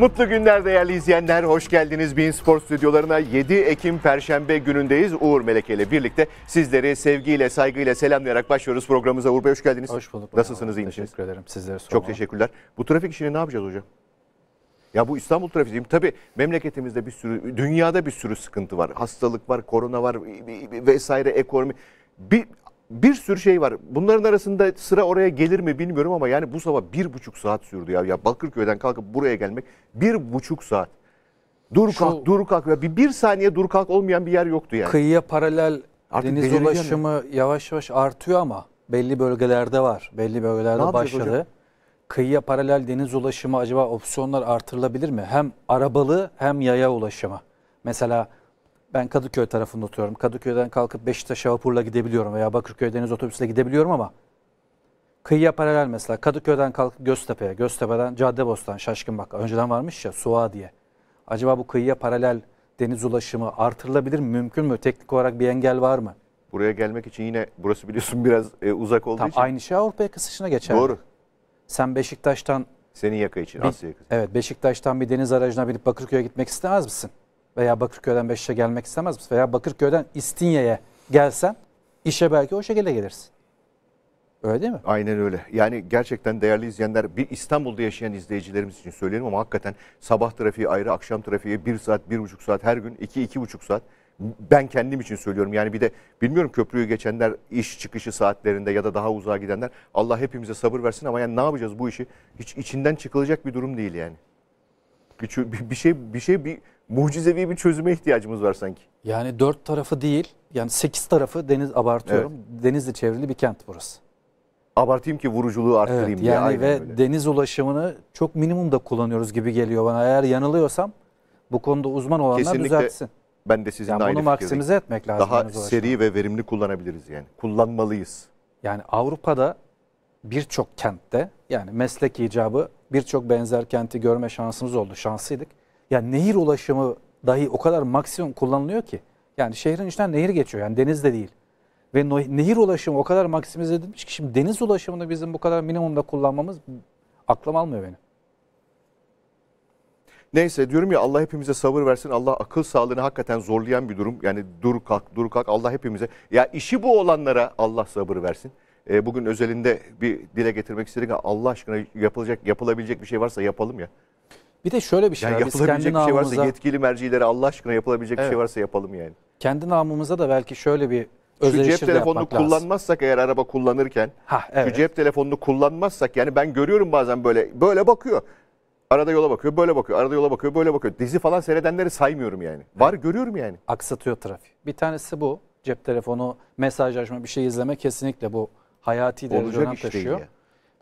Mutlu günler değerli izleyenler. Hoş geldiniz Bin Spor stüdyolarına. 7 Ekim Perşembe günündeyiz. Uğur Meleke ile birlikte sizleri sevgiyle, saygıyla selamlayarak başlıyoruz programımıza. Uğur Bey hoş geldiniz. Hoş bulduk. Nasılsınız? İyi misiniz? Teşekkür ederim. Sizlere sormalı. Çok teşekkürler. Bu trafik işini ne yapacağız hocam? Ya bu İstanbul trafiği tabi memleketimizde bir sürü, dünyada bir sürü sıkıntı var. Hastalık var, korona var vesaire ekonomi. Bir bir sürü şey var. Bunların arasında sıra oraya gelir mi bilmiyorum ama yani bu sabah bir buçuk saat sürdü ya. Ya Bakırköy'den kalkıp buraya gelmek bir buçuk saat. Dur kalk, dur kalk. Ya bir, bir saniye dur kalk olmayan bir yer yoktu yani. Kıyıya paralel Artık deniz ulaşımı mi? yavaş yavaş artıyor ama belli bölgelerde var. Belli bölgelerde ne başladı. Hocam? Kıyıya paralel deniz ulaşımı acaba opsiyonlar artırılabilir mi? Hem arabalı hem yaya ulaşımı. Mesela ben Kadıköy tarafında oturuyorum. Kadıköy'den kalkıp Beşiktaş'a vapurla gidebiliyorum veya Bakırköy deniz otobüsüyle gidebiliyorum ama kıyıya paralel mesela Kadıköy'den kalkıp Göztepe'ye, Göztepe'den Caddebostan, şaşkın Şaşkınbakka önceden varmış ya diye. Acaba bu kıyıya paralel deniz ulaşımı artırılabilir mi? Mümkün mü? Teknik olarak bir engel var mı? Buraya gelmek için yine burası biliyorsun biraz e, uzak olduğu Tam için. Aynı şey Avrupa yakasına geçer. Doğru. Sen Beşiktaş'tan... Senin yaka için, Asya yakası. Evet, Beşiktaş'tan bir deniz aracına binip Bakırköy'e gitmek istemez misin? veya Bakırköy'den Beşiktaş'a gelmek istemez misin? Veya Bakırköy'den İstinye'ye gelsen işe belki o şekilde gelirsin. Öyle değil mi? Aynen öyle. Yani gerçekten değerli izleyenler bir İstanbul'da yaşayan izleyicilerimiz için söyleyelim ama hakikaten sabah trafiği ayrı, akşam trafiği bir saat, bir buçuk saat, her gün iki, iki buçuk saat. Ben kendim için söylüyorum yani bir de bilmiyorum köprüyü geçenler iş çıkışı saatlerinde ya da daha uzağa gidenler Allah hepimize sabır versin ama yani ne yapacağız bu işi hiç içinden çıkılacak bir durum değil yani. Bir şey bir şey bir mucizevi bir çözüme ihtiyacımız var sanki. Yani dört tarafı değil, yani sekiz tarafı deniz abartıyorum. Evet. Denizle çevrili bir kent burası. Abartayım ki vuruculuğu arttırayım evet, diye. Yani ve öyle. deniz ulaşımını çok minimumda kullanıyoruz gibi geliyor bana. Eğer yanılıyorsam bu konuda uzman olanlar Kesinlikle düzeltsin. Ben de sizin yani de aynı Bunu maksimize etmek lazım. Daha seri ve verimli kullanabiliriz yani. Kullanmalıyız. Yani Avrupa'da birçok kentte yani meslek icabı birçok benzer kenti görme şansımız oldu. Şanslıydık. Yani nehir ulaşımı dahi o kadar maksimum kullanılıyor ki. Yani şehrin içinden nehir geçiyor yani deniz de değil. Ve nehir ulaşımı o kadar maksimize edilmiş ki şimdi deniz ulaşımını bizim bu kadar minimumda kullanmamız aklım almıyor benim. Neyse diyorum ya Allah hepimize sabır versin. Allah akıl sağlığını hakikaten zorlayan bir durum. Yani dur kalk dur kalk Allah hepimize. Ya işi bu olanlara Allah sabır versin. E, bugün özelinde bir dile getirmek istedik. Allah aşkına yapılacak yapılabilecek bir şey varsa yapalım ya. Bir de şöyle bir şey yani var. Yapılabilecek bir şey varsa yetkili mercilere Allah aşkına yapılabilecek evet. bir şey varsa yapalım yani. Kendi namımıza da belki şöyle bir şu cep telefonunu kullanmazsak lazım. eğer araba kullanırken, ha, evet. şu cep telefonunu kullanmazsak yani ben görüyorum bazen böyle böyle bakıyor. Arada yola bakıyor, böyle bakıyor. Arada yola bakıyor, böyle bakıyor. Dizi falan seyredenleri saymıyorum yani. Var görüyorum yani. Aksatıyor trafik. Bir tanesi bu. Cep telefonu, mesajlaşma, bir şey izleme kesinlikle bu hayati derecede önem taşıyor. Ya.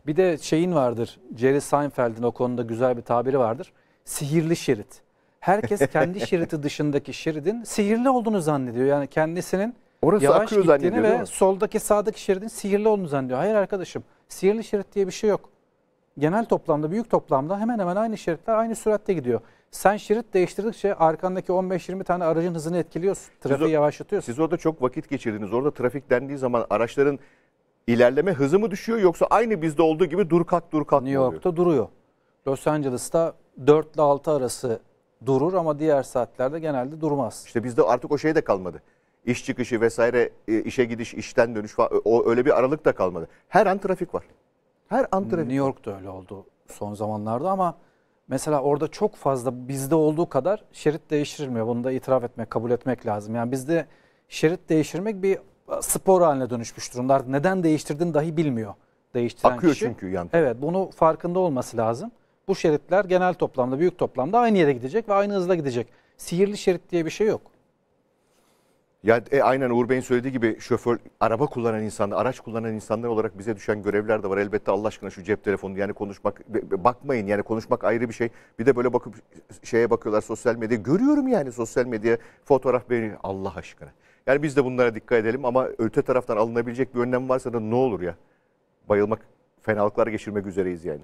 Bir de şeyin vardır. Jerry Seinfeld'in o konuda güzel bir tabiri vardır. Sihirli şerit. Herkes kendi şeridi dışındaki şeridin sihirli olduğunu zannediyor. Yani kendisinin Orası yavaş akıyor gittiğini ve soldaki sağdaki şeridin sihirli olduğunu zannediyor. Hayır arkadaşım sihirli şerit diye bir şey yok. Genel toplamda büyük toplamda hemen hemen aynı şeritler aynı süratte gidiyor. Sen şerit değiştirdikçe arkandaki 15-20 tane aracın hızını etkiliyorsun. Trafiği siz o, yavaşlatıyorsun. Siz orada çok vakit geçirdiniz. Orada trafik dendiği zaman araçların ilerleme hızı mı düşüyor yoksa aynı bizde olduğu gibi dur kalk dur kalk New York'ta duruyor. Los Angeles'ta 4 ile 6 arası durur ama diğer saatlerde genelde durmaz. İşte bizde artık o şey de kalmadı. İş çıkışı vesaire e, işe gidiş işten dönüş falan, o öyle bir aralık da kalmadı. Her an trafik var. Her an trafik. New York'ta öyle oldu son zamanlarda ama mesela orada çok fazla bizde olduğu kadar şerit değiştirilmiyor. Bunu da itiraf etmek, kabul etmek lazım. Yani bizde şerit değiştirmek bir spor haline dönüşmüş durumlar. Neden değiştirdin dahi bilmiyor değiştiren Akıyor kişi. çünkü yani. Evet bunu farkında olması lazım. Bu şeritler genel toplamda büyük toplamda aynı yere gidecek ve aynı hızla gidecek. Sihirli şerit diye bir şey yok. Ya e, aynen Uğur Bey'in söylediği gibi şoför, araba kullanan insanlar, araç kullanan insanlar olarak bize düşen görevler de var. Elbette Allah aşkına şu cep telefonu yani konuşmak, bakmayın yani konuşmak ayrı bir şey. Bir de böyle bakıp şeye bakıyorlar sosyal medya. Görüyorum yani sosyal medya fotoğraf beni Allah aşkına. Yani biz de bunlara dikkat edelim ama öte taraftan alınabilecek bir önlem varsa da ne olur ya. Bayılmak, fenalıklar geçirmek üzereyiz yani.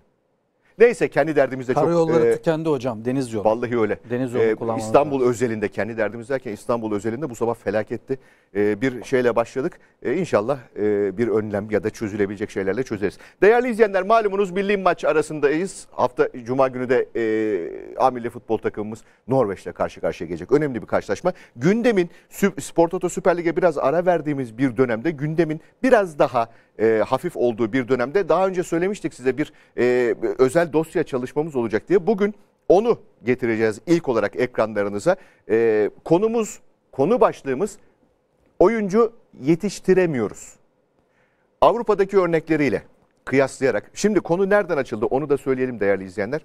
Neyse kendi derdimizde çok... Karayolları e, tükendi hocam deniz yolu. Vallahi öyle. Deniz yolu e, kullanmaları. İstanbul lazım. özelinde kendi derdimiz derken İstanbul özelinde bu sabah felaketti. E, bir şeyle başladık. E, inşallah e, bir önlem ya da çözülebilecek şeylerle çözeriz. Değerli izleyenler malumunuz milli maç arasındayız. Hafta Cuma günü de e, Amirli futbol takımımız Norveç'le karşı karşıya gelecek. Önemli bir karşılaşma. Gündemin Spor Toto Süper Lig'e biraz ara verdiğimiz bir dönemde gündemin biraz daha e, hafif olduğu bir dönemde daha önce söylemiştik size bir e, özel dosya çalışmamız olacak diye. Bugün onu getireceğiz ilk olarak ekranlarınıza. E, konumuz, konu başlığımız oyuncu yetiştiremiyoruz. Avrupa'daki örnekleriyle kıyaslayarak. Şimdi konu nereden açıldı onu da söyleyelim değerli izleyenler.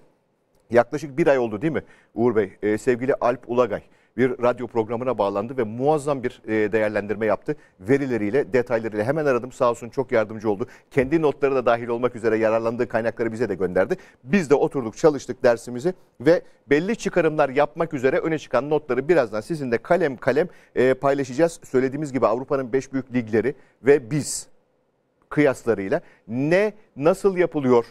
Yaklaşık bir ay oldu değil mi Uğur Bey? E, sevgili Alp Ulagay bir radyo programına bağlandı ve muazzam bir e, değerlendirme yaptı. Verileriyle, detaylarıyla hemen aradım sağ olsun çok yardımcı oldu. Kendi notları da dahil olmak üzere yararlandığı kaynakları bize de gönderdi. Biz de oturduk çalıştık dersimizi ve belli çıkarımlar yapmak üzere öne çıkan notları birazdan sizinle kalem kalem e, paylaşacağız. Söylediğimiz gibi Avrupa'nın 5 büyük ligleri ve biz kıyaslarıyla ne nasıl yapılıyor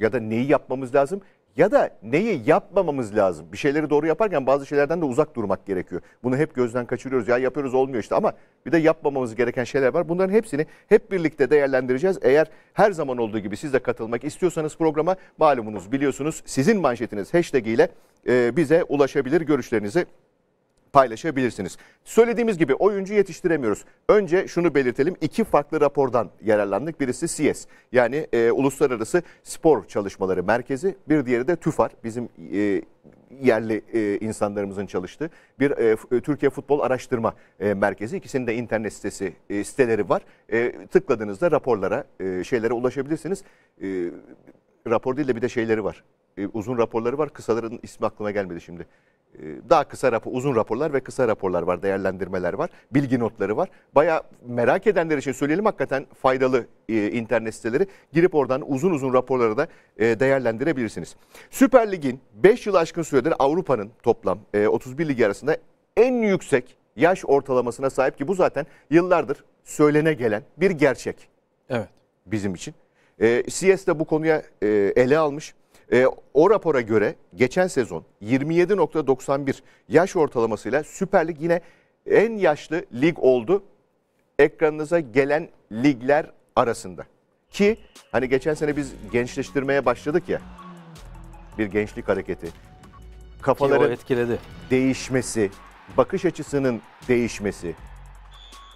ya da neyi yapmamız lazım ya da neyi yapmamamız lazım? Bir şeyleri doğru yaparken bazı şeylerden de uzak durmak gerekiyor. Bunu hep gözden kaçırıyoruz. Ya yapıyoruz olmuyor işte ama bir de yapmamamız gereken şeyler var. Bunların hepsini hep birlikte değerlendireceğiz. Eğer her zaman olduğu gibi siz de katılmak istiyorsanız programa malumunuz biliyorsunuz sizin manşetiniz hashtag ile e, bize ulaşabilir görüşlerinizi paylaşabilirsiniz. Söylediğimiz gibi oyuncu yetiştiremiyoruz. Önce şunu belirtelim. İki farklı rapordan yararlandık. Birisi CS, yani e, Uluslararası Spor Çalışmaları Merkezi. Bir diğeri de TÜFAR bizim e, yerli e, insanlarımızın çalıştığı bir e, e, Türkiye Futbol Araştırma e, Merkezi. İkisinin de internet sitesi e, siteleri var. E, tıkladığınızda raporlara, e, şeylere ulaşabilirsiniz. E, rapor değil de bir de şeyleri var. E, uzun raporları var. Kısaların ismi aklıma gelmedi şimdi. Ee, daha kısa rapor, uzun raporlar ve kısa raporlar var, değerlendirmeler var, bilgi notları var. Baya merak edenler için söyleyelim hakikaten faydalı e, internet siteleri. Girip oradan uzun uzun raporları da e, değerlendirebilirsiniz. Süper Lig'in 5 yıl aşkın süredir Avrupa'nın toplam 31 e, ligi arasında en yüksek yaş ortalamasına sahip ki bu zaten yıllardır söylene gelen bir gerçek. Evet. Bizim için. E, CS de bu konuya e, ele almış. E, o rapora göre geçen sezon 27.91 yaş ortalamasıyla Süper Lig yine en yaşlı lig oldu ekranınıza gelen ligler arasında. Ki hani geçen sene biz gençleştirmeye başladık ya. Bir gençlik hareketi. Kafaların etkiledi. değişmesi, bakış açısının değişmesi,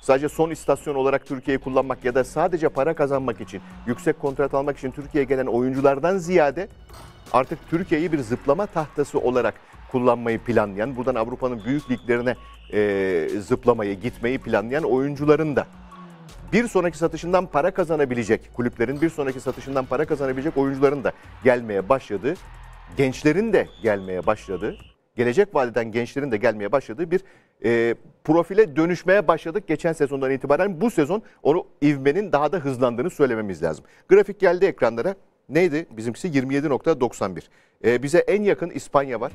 sadece son istasyon olarak Türkiye'yi kullanmak ya da sadece para kazanmak için, yüksek kontrat almak için Türkiye'ye gelen oyunculardan ziyade artık Türkiye'yi bir zıplama tahtası olarak kullanmayı planlayan, buradan Avrupa'nın büyük liglerine e, zıplamayı, gitmeyi planlayan oyuncuların da bir sonraki satışından para kazanabilecek kulüplerin bir sonraki satışından para kazanabilecek oyuncuların da gelmeye başladı, gençlerin de gelmeye başladı, gelecek vadeden gençlerin de gelmeye başladığı bir e, profile dönüşmeye başladık geçen sezondan itibaren. Bu sezon onu ivmenin daha da hızlandığını söylememiz lazım. Grafik geldi ekranlara. Neydi? Bizimkisi 27.91. E, ee, bize en yakın İspanya var.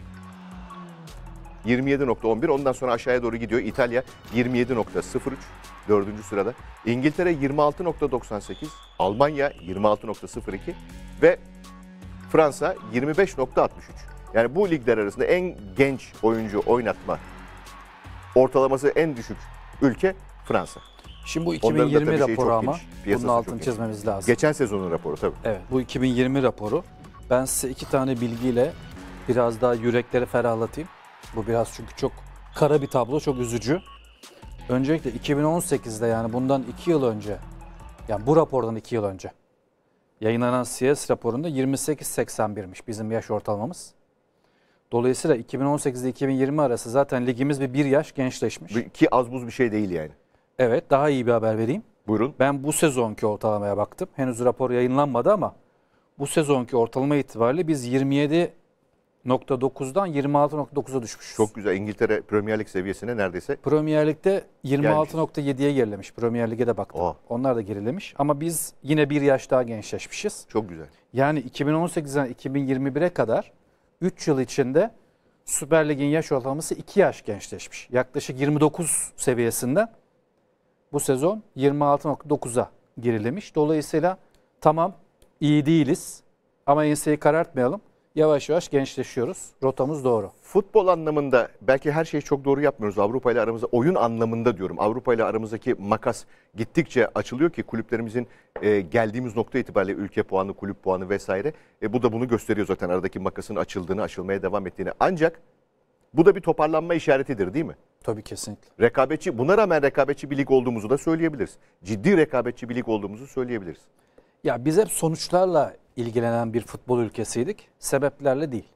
27.11 ondan sonra aşağıya doğru gidiyor. İtalya 27.03 dördüncü sırada. İngiltere 26.98, Almanya 26.02 ve Fransa 25.63. Yani bu ligler arasında en genç oyuncu oynatma ortalaması en düşük ülke Fransa. Şimdi bu 2020 raporu ama bunun altını çizmemiz lazım. Geçen sezonun raporu tabii. Evet bu 2020 raporu. Ben size iki tane bilgiyle biraz daha yürekleri ferahlatayım. Bu biraz çünkü çok kara bir tablo, çok üzücü. Öncelikle 2018'de yani bundan iki yıl önce, yani bu rapordan iki yıl önce yayınlanan CS raporunda 28.81'miş bizim yaş ortalamamız. Dolayısıyla 2018 ile 2020 arası zaten ligimiz bir bir yaş gençleşmiş. Ki az buz bir şey değil yani. Evet daha iyi bir haber vereyim. Buyurun. Ben bu sezonki ortalamaya baktım. Henüz rapor yayınlanmadı ama bu sezonki ortalama itibariyle biz 27.9'dan 26.9'a düşmüşüz. Çok güzel. İngiltere Premier Lig seviyesine neredeyse. Premier Lig'de 26.7'ye gerilemiş. Premier Lig'e de baktım. Oha. Onlar da gerilemiş. Ama biz yine bir yaş daha gençleşmişiz. Çok güzel. Yani 2018'den 2021'e kadar 3 yıl içinde Süper Lig'in yaş ortalaması 2 yaş gençleşmiş. Yaklaşık 29 seviyesinde bu sezon 26.9'a gerilemiş. Dolayısıyla tamam iyi değiliz ama enseyi karartmayalım yavaş yavaş gençleşiyoruz. Rotamız doğru. Futbol anlamında belki her şeyi çok doğru yapmıyoruz. Avrupa ile aramızda oyun anlamında diyorum. Avrupa ile aramızdaki makas gittikçe açılıyor ki kulüplerimizin e, geldiğimiz nokta itibariyle ülke puanı, kulüp puanı vesaire. E, bu da bunu gösteriyor zaten aradaki makasın açıldığını, açılmaya devam ettiğini. Ancak bu da bir toparlanma işaretidir değil mi? Tabii kesinlikle. Rekabetçi, buna rağmen rekabetçi bir lig olduğumuzu da söyleyebiliriz. Ciddi rekabetçi bir lig olduğumuzu söyleyebiliriz. Ya biz hep sonuçlarla ilgilenen bir futbol ülkesiydik. Sebeplerle değil.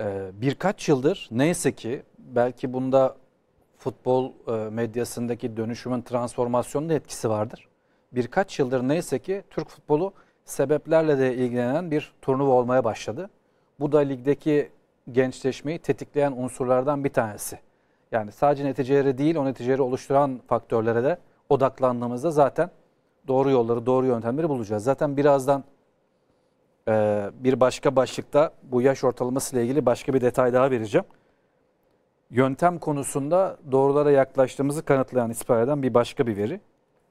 Ee, birkaç yıldır neyse ki belki bunda futbol e, medyasındaki dönüşümün transformasyonun da etkisi vardır. Birkaç yıldır neyse ki Türk futbolu sebeplerle de ilgilenen bir turnuva olmaya başladı. Bu da ligdeki gençleşmeyi tetikleyen unsurlardan bir tanesi. Yani sadece neticeleri değil o neticeleri oluşturan faktörlere de odaklandığımızda zaten doğru yolları, doğru yöntemleri bulacağız. Zaten birazdan e, bir başka başlıkta bu yaş ortalaması ile ilgili başka bir detay daha vereceğim. Yöntem konusunda doğrulara yaklaştığımızı kanıtlayan, ispat eden bir başka bir veri.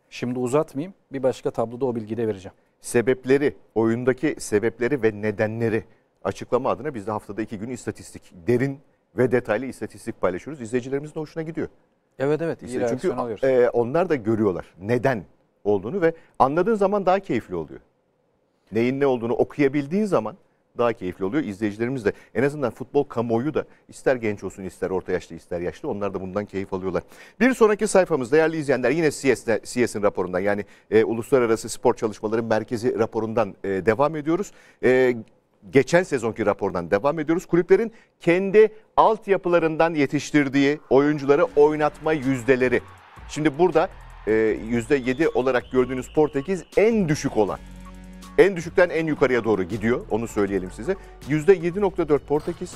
Şimdi uzatmayayım. Bir başka tabloda o bilgiyi de vereceğim. Sebepleri, oyundaki sebepleri ve nedenleri açıklama adına biz de haftada iki gün istatistik, derin ve detaylı istatistik paylaşıyoruz. İzleyicilerimizin hoşuna gidiyor. Evet evet. İşte çünkü e, onlar da görüyorlar. Neden olduğunu ve anladığın zaman daha keyifli oluyor. Neyin ne olduğunu okuyabildiğin zaman daha keyifli oluyor. İzleyicilerimiz de en azından futbol kamuoyu da ister genç olsun ister orta yaşlı ister yaşlı onlar da bundan keyif alıyorlar. Bir sonraki sayfamız değerli izleyenler yine CS'in raporundan yani e, Uluslararası Spor Çalışmaları Merkezi raporundan e, devam ediyoruz. E, geçen sezonki rapordan devam ediyoruz. Kulüplerin kendi altyapılarından yetiştirdiği oyuncuları oynatma yüzdeleri. Şimdi burada %7 ee, olarak gördüğünüz Portekiz en düşük olan. En düşükten en yukarıya doğru gidiyor. Onu söyleyelim size. %7.4 Portekiz.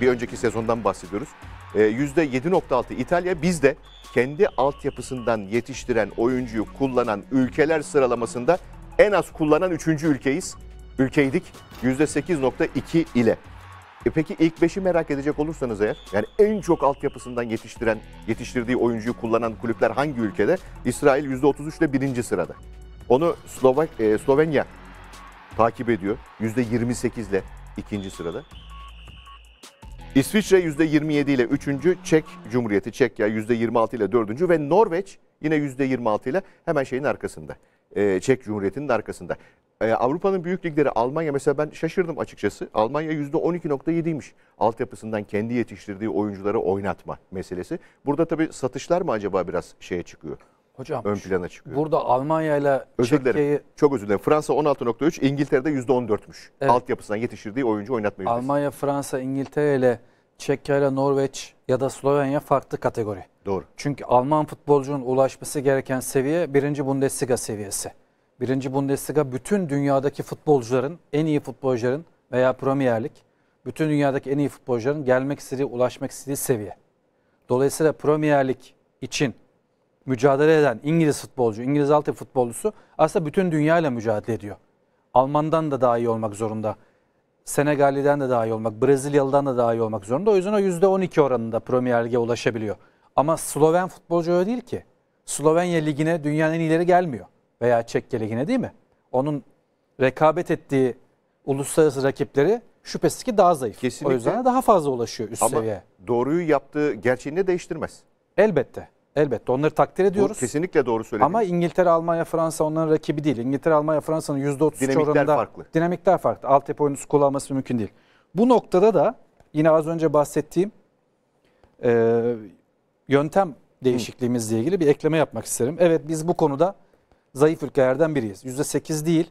Bir önceki sezondan bahsediyoruz. %7.6 ee, İtalya. Biz de kendi altyapısından yetiştiren oyuncuyu kullanan ülkeler sıralamasında en az kullanan 3. ülkeyiz. Ülkeydik %8.2 ile. E peki ilk beşi merak edecek olursanız eğer, yani en çok altyapısından yetiştiren, yetiştirdiği oyuncuyu kullanan kulüpler hangi ülkede? İsrail %33 ile birinci sırada. Onu Slovak, e, Slovenya takip ediyor. %28 ile ikinci sırada. İsviçre %27 ile üçüncü, Çek Cumhuriyeti, Çekya %26 ile dördüncü ve Norveç yine %26 ile hemen şeyin arkasında. E, Çek Cumhuriyeti'nin arkasında. E, Avrupa'nın büyük ligleri Almanya mesela ben şaşırdım açıkçası. Almanya %12.7'ymiş altyapısından kendi yetiştirdiği oyuncuları oynatma meselesi. Burada tabii satışlar mı acaba biraz şeye çıkıyor? Hocam ön plana çıkıyor. Burada Almanya ile Çekke'yi... Çok özür dilerim. Fransa 16.3, İngiltere'de %14'müş. Evet. Altyapısından yetiştirdiği oyuncu oynatma yüzdesi. Almanya, Fransa, İngiltere ile Çekya ile Norveç ya da Slovenya farklı kategori. Doğru. Çünkü Alman futbolcunun ulaşması gereken seviye birinci Bundesliga seviyesi. Birinci Bundesliga bütün dünyadaki futbolcuların, en iyi futbolcuların veya Premier Lig bütün dünyadaki en iyi futbolcuların gelmek istediği, ulaşmak istediği seviye. Dolayısıyla Premier Lig için mücadele eden İngiliz futbolcu, İngiliz altı futbolcusu aslında bütün dünyayla mücadele ediyor. Alman'dan da daha iyi olmak zorunda. Senegalli'den de daha iyi olmak, Brezilyalı'dan da daha iyi olmak zorunda. O yüzden o %12 oranında Premier Lig'e ulaşabiliyor. Ama Sloven futbolcu öyle değil ki. Slovenya Ligi'ne dünyanın en ileri gelmiyor veya Çek Ligi'ne değil mi? Onun rekabet ettiği uluslararası rakipleri şüphesiz ki daha zayıf. Kesinlikle. O yüzden daha fazla ulaşıyor üst Ama seviyeye. doğruyu yaptığı gerçeğini değiştirmez. Elbette. Elbette onları takdir ediyoruz. Bu kesinlikle doğru söylediniz. Ama İngiltere, Almanya, Fransa onların rakibi değil. İngiltere, Almanya, Fransa'nın %33 dinamikler oranında farklı. dinamikler farklı. Altyapı oyuncusu kullanması mümkün değil. Bu noktada da yine az önce bahsettiğim e, yöntem değişikliğimizle ilgili bir ekleme yapmak isterim. Evet biz bu konuda zayıf ülkelerden biriyiz. %8 değil.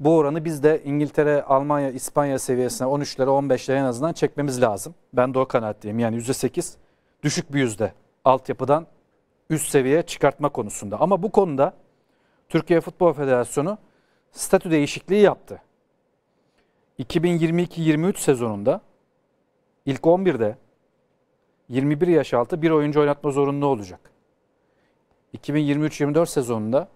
Bu oranı biz de İngiltere, Almanya, İspanya seviyesine 13'lere 15'lere en azından çekmemiz lazım. Ben de o kanaatteyim. Yani %8 düşük bir yüzde altyapıdan üst seviyeye çıkartma konusunda. Ama bu konuda Türkiye Futbol Federasyonu statü değişikliği yaptı. 2022-23 sezonunda ilk 11'de 21 yaş altı bir oyuncu oynatma zorunlu olacak. 2023-24 sezonunda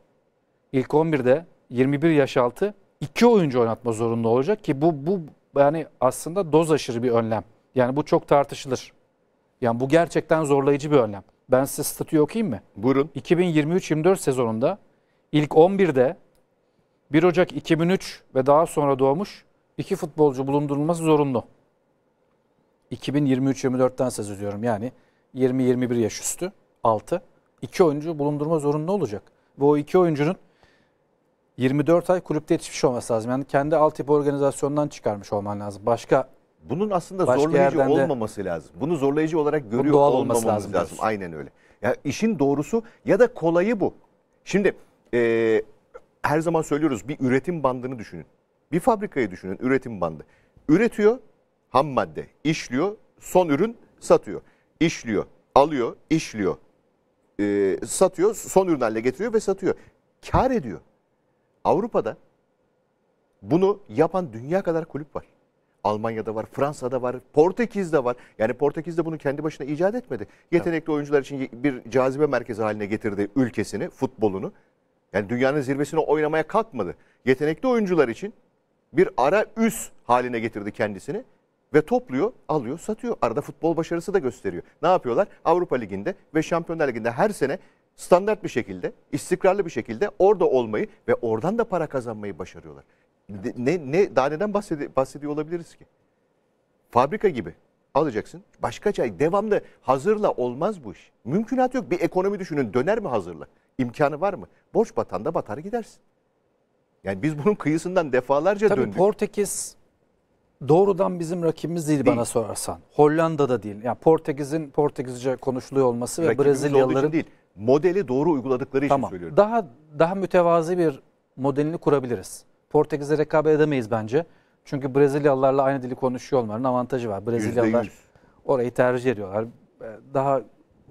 ilk 11'de 21 yaş altı iki oyuncu oynatma zorunda olacak ki bu bu yani aslında doz aşırı bir önlem. Yani bu çok tartışılır. Yani bu gerçekten zorlayıcı bir önlem. Ben size statüyü okuyayım mı? Buyurun. 2023-24 sezonunda ilk 11'de 1 Ocak 2003 ve daha sonra doğmuş iki futbolcu bulundurulması zorunlu. 2023-24'ten söz ediyorum yani 20-21 yaş üstü 6 iki oyuncu bulundurma zorunda olacak. Bu o iki oyuncunun 24 ay kulüpte yetişmiş olması lazım. Yani kendi altyapı organizasyonundan çıkarmış olman lazım. Başka bunun aslında Başka zorlayıcı olmaması lazım. Bunu zorlayıcı olarak görüyor doğal olmamamız lazım. lazım. Aynen öyle. Ya işin doğrusu ya da kolayı bu. Şimdi e, her zaman söylüyoruz bir üretim bandını düşünün. Bir fabrikayı düşünün üretim bandı. Üretiyor ham madde, işliyor, son ürün satıyor. İşliyor, alıyor, işliyor, e, satıyor, son ürün haline getiriyor ve satıyor. Kar ediyor. Avrupa'da bunu yapan dünya kadar kulüp var. Almanya'da var, Fransa'da var, Portekiz'de var. Yani Portekiz'de bunu kendi başına icat etmedi. Yetenekli oyuncular için bir cazibe merkezi haline getirdi ülkesini, futbolunu. Yani dünyanın zirvesine oynamaya kalkmadı. Yetenekli oyuncular için bir ara üs haline getirdi kendisini ve topluyor, alıyor, satıyor. Arada futbol başarısı da gösteriyor. Ne yapıyorlar? Avrupa Ligi'nde ve Şampiyonlar Ligi'nde her sene standart bir şekilde, istikrarlı bir şekilde orada olmayı ve oradan da para kazanmayı başarıyorlar. Ne, ne daha neden bahsedi, bahsediyor olabiliriz ki? Fabrika gibi alacaksın. Başka çay devamlı hazırla olmaz bu iş. Mümkünat yok. Bir ekonomi düşünün döner mi hazırla? İmkanı var mı? Borç batanda batar gidersin. Yani biz bunun kıyısından defalarca Tabii döndük. Portekiz doğrudan bizim rakibimiz değil, değil. bana sorarsan. da değil. Yani Portekiz'in Portekizce konuşuluyor olması ve Brezilyalıların değil. Modeli doğru uyguladıkları tamam. için söylüyorum. Daha daha mütevazi bir modelini kurabiliriz. Portekiz'e rekabet edemeyiz bence. Çünkü Brezilyalılarla aynı dili konuşuyor olmanın avantajı var. Brezilyalılar %100. orayı tercih ediyorlar. Ee, daha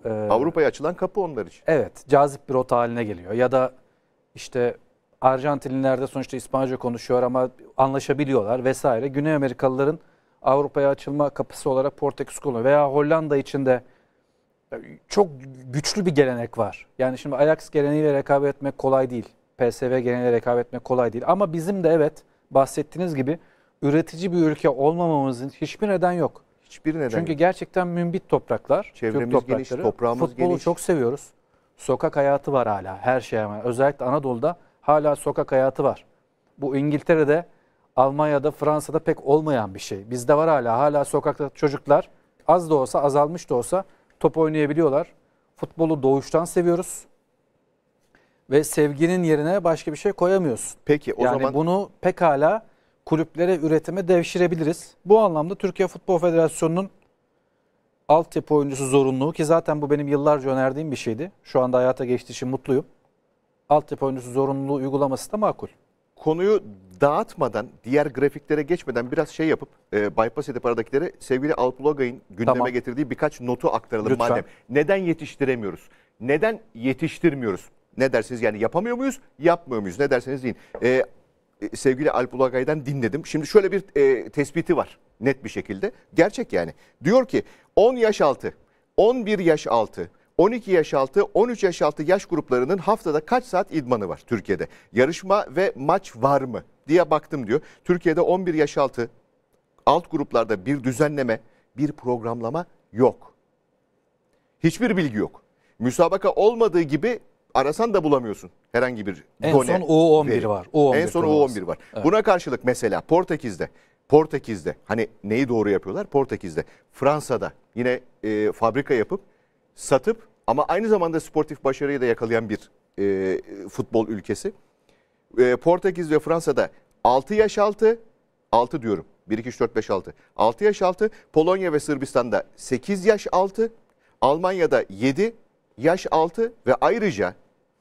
e, Avrupa'ya açılan kapı onlar için. Evet, cazip bir rota haline geliyor ya da işte Arjantinliler de sonuçta İspanyolca konuşuyor ama anlaşabiliyorlar vesaire. Güney Amerikalıların Avrupa'ya açılma kapısı olarak Portekiz kullanıyor. Veya Hollanda içinde çok güçlü bir gelenek var. Yani şimdi Ajax geleneğiyle rekabet etmek kolay değil. PSV geleneğiyle rekabet etmek kolay değil. Ama bizim de evet bahsettiğiniz gibi üretici bir ülke olmamamızın hiçbir neden yok. Hiçbir neden Çünkü yok. gerçekten mümbit topraklar. Çevremiz Türk geniş, toprağımız Futbolu geniş. Futbolu çok seviyoruz. Sokak hayatı var hala her şey Özellikle Anadolu'da hala sokak hayatı var. Bu İngiltere'de, Almanya'da, Fransa'da pek olmayan bir şey. Bizde var hala. Hala sokakta çocuklar az da olsa, azalmış da olsa top oynayabiliyorlar. Futbolu doğuştan seviyoruz. Ve sevginin yerine başka bir şey koyamıyorsun. Peki o yani zaman... bunu pekala kulüplere üretime devşirebiliriz. Bu anlamda Türkiye Futbol Federasyonu'nun altyapı oyuncusu zorunluluğu ki zaten bu benim yıllarca önerdiğim bir şeydi. Şu anda hayata geçtiği için mutluyum altyapı oyuncusu zorunluluğu uygulaması da makul. Konuyu dağıtmadan, diğer grafiklere geçmeden biraz şey yapıp e, bypass edip aradakilere sevgili Alpulogay'ın gündeme Tamam. getirdiği birkaç notu aktaralım Lütfen. madem. Neden yetiştiremiyoruz? Neden yetiştirmiyoruz? Ne dersiniz yani yapamıyor muyuz? Yapmıyor muyuz? Ne derseniz deyin. E, e, sevgili Alpulogay'dan dinledim. Şimdi şöyle bir e, tespiti var net bir şekilde. Gerçek yani. Diyor ki 10 yaş altı, 11 yaş altı, 12 yaş altı, 13 yaş altı yaş gruplarının haftada kaç saat idmanı var Türkiye'de? Yarışma ve maç var mı diye baktım diyor. Türkiye'de 11 yaş altı alt gruplarda bir düzenleme, bir programlama yok. Hiçbir bilgi yok. Müsabaka olmadığı gibi arasan da bulamıyorsun herhangi bir en done. En son U11 veri. var. U11 en son U11 var. var. Evet. Buna karşılık mesela Portekiz'de Portekiz'de hani neyi doğru yapıyorlar? Portekiz'de, Fransa'da yine e, fabrika yapıp satıp ama aynı zamanda sportif başarıyı da yakalayan bir e, futbol ülkesi. E, Portekiz ve Fransa'da 6 yaş altı, 6 diyorum. 1, 2, 3, 4, 5, 6. 6 yaş altı, Polonya ve Sırbistan'da 8 yaş altı, Almanya'da 7 yaş altı ve ayrıca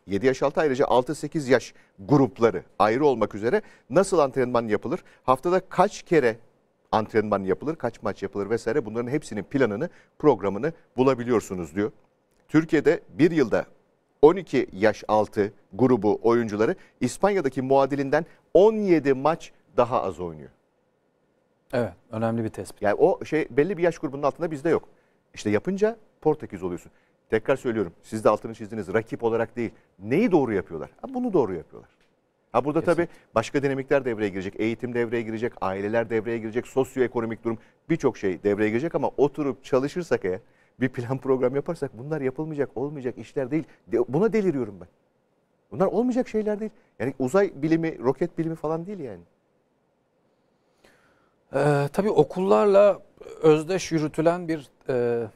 7 yaş altı ayrıca 6-8 yaş grupları ayrı olmak üzere nasıl antrenman yapılır? Haftada kaç kere antrenman yapılır, kaç maç yapılır vesaire bunların hepsinin planını, programını bulabiliyorsunuz diyor. Türkiye'de bir yılda 12 yaş altı grubu oyuncuları İspanya'daki muadilinden 17 maç daha az oynuyor. Evet, önemli bir tespit. Yani o şey belli bir yaş grubunun altında bizde yok. İşte yapınca Portekiz oluyorsun. Tekrar söylüyorum, siz de altını çizdiniz rakip olarak değil. Neyi doğru yapıyorlar? bunu doğru yapıyorlar. Ha burada Kesinlikle. tabii başka dinamikler devreye girecek. Eğitim devreye girecek, aileler devreye girecek, sosyoekonomik durum birçok şey devreye girecek ama oturup çalışırsak eğer bir plan program yaparsak bunlar yapılmayacak, olmayacak işler değil. Buna deliriyorum ben. Bunlar olmayacak şeyler değil. Yani uzay bilimi, roket bilimi falan değil yani. Ee, tabii okullarla özdeş yürütülen bir e,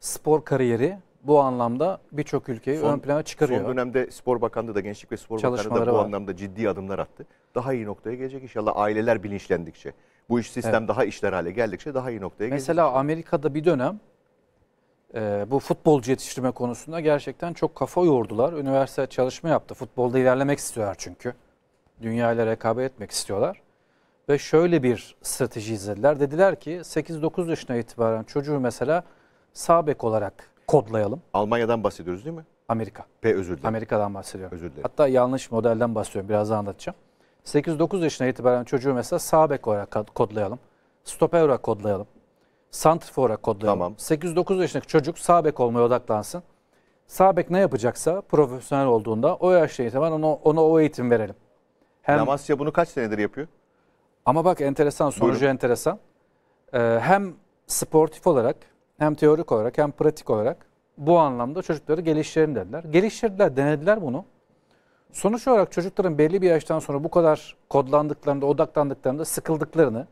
spor kariyeri bu anlamda birçok ülkeyi son, ön plana çıkarıyor. Son dönemde Spor Bakanlığı da Gençlik ve Spor Bakanlığı da bu var. anlamda ciddi adımlar attı. Daha iyi noktaya gelecek inşallah aileler bilinçlendikçe. Bu iş sistem evet. daha işler hale geldikçe daha iyi noktaya gelecek. Mesela Amerika'da bir dönem e, bu futbolcu yetiştirme konusunda gerçekten çok kafa yordular. Üniversite çalışma yaptı. Futbolda ilerlemek istiyorlar çünkü. Dünyayla rekabet etmek istiyorlar. Ve şöyle bir strateji izlediler. Dediler ki 8-9 yaşına itibaren çocuğu mesela sabek olarak kodlayalım. Almanya'dan bahsediyoruz değil mi? Amerika. P özür dilerim. Amerika'dan bahsediyorum. Özür dilerim. Hatta yanlış modelden bahsediyorum. Biraz daha anlatacağım. 8-9 yaşına itibaren çocuğu mesela sağ bek olarak kodlayalım. Stoper olarak kodlayalım. Santrfor olarak kodlayalım. Tamam. 8-9 yaşındaki çocuk sağ bek olmaya odaklansın. Sağ bek ne yapacaksa profesyonel olduğunda o yaşta itibaren ona, ona o eğitim verelim. Hem, Lamasya bunu kaç senedir yapıyor? Ama bak enteresan, sonucu Buyurun. enteresan. Ee, hem sportif olarak hem teorik olarak hem pratik olarak bu anlamda çocukları geliştirin dediler. Geliştirdiler, denediler bunu. Sonuç olarak çocukların belli bir yaştan sonra bu kadar kodlandıklarında, odaklandıklarında sıkıldıklarını,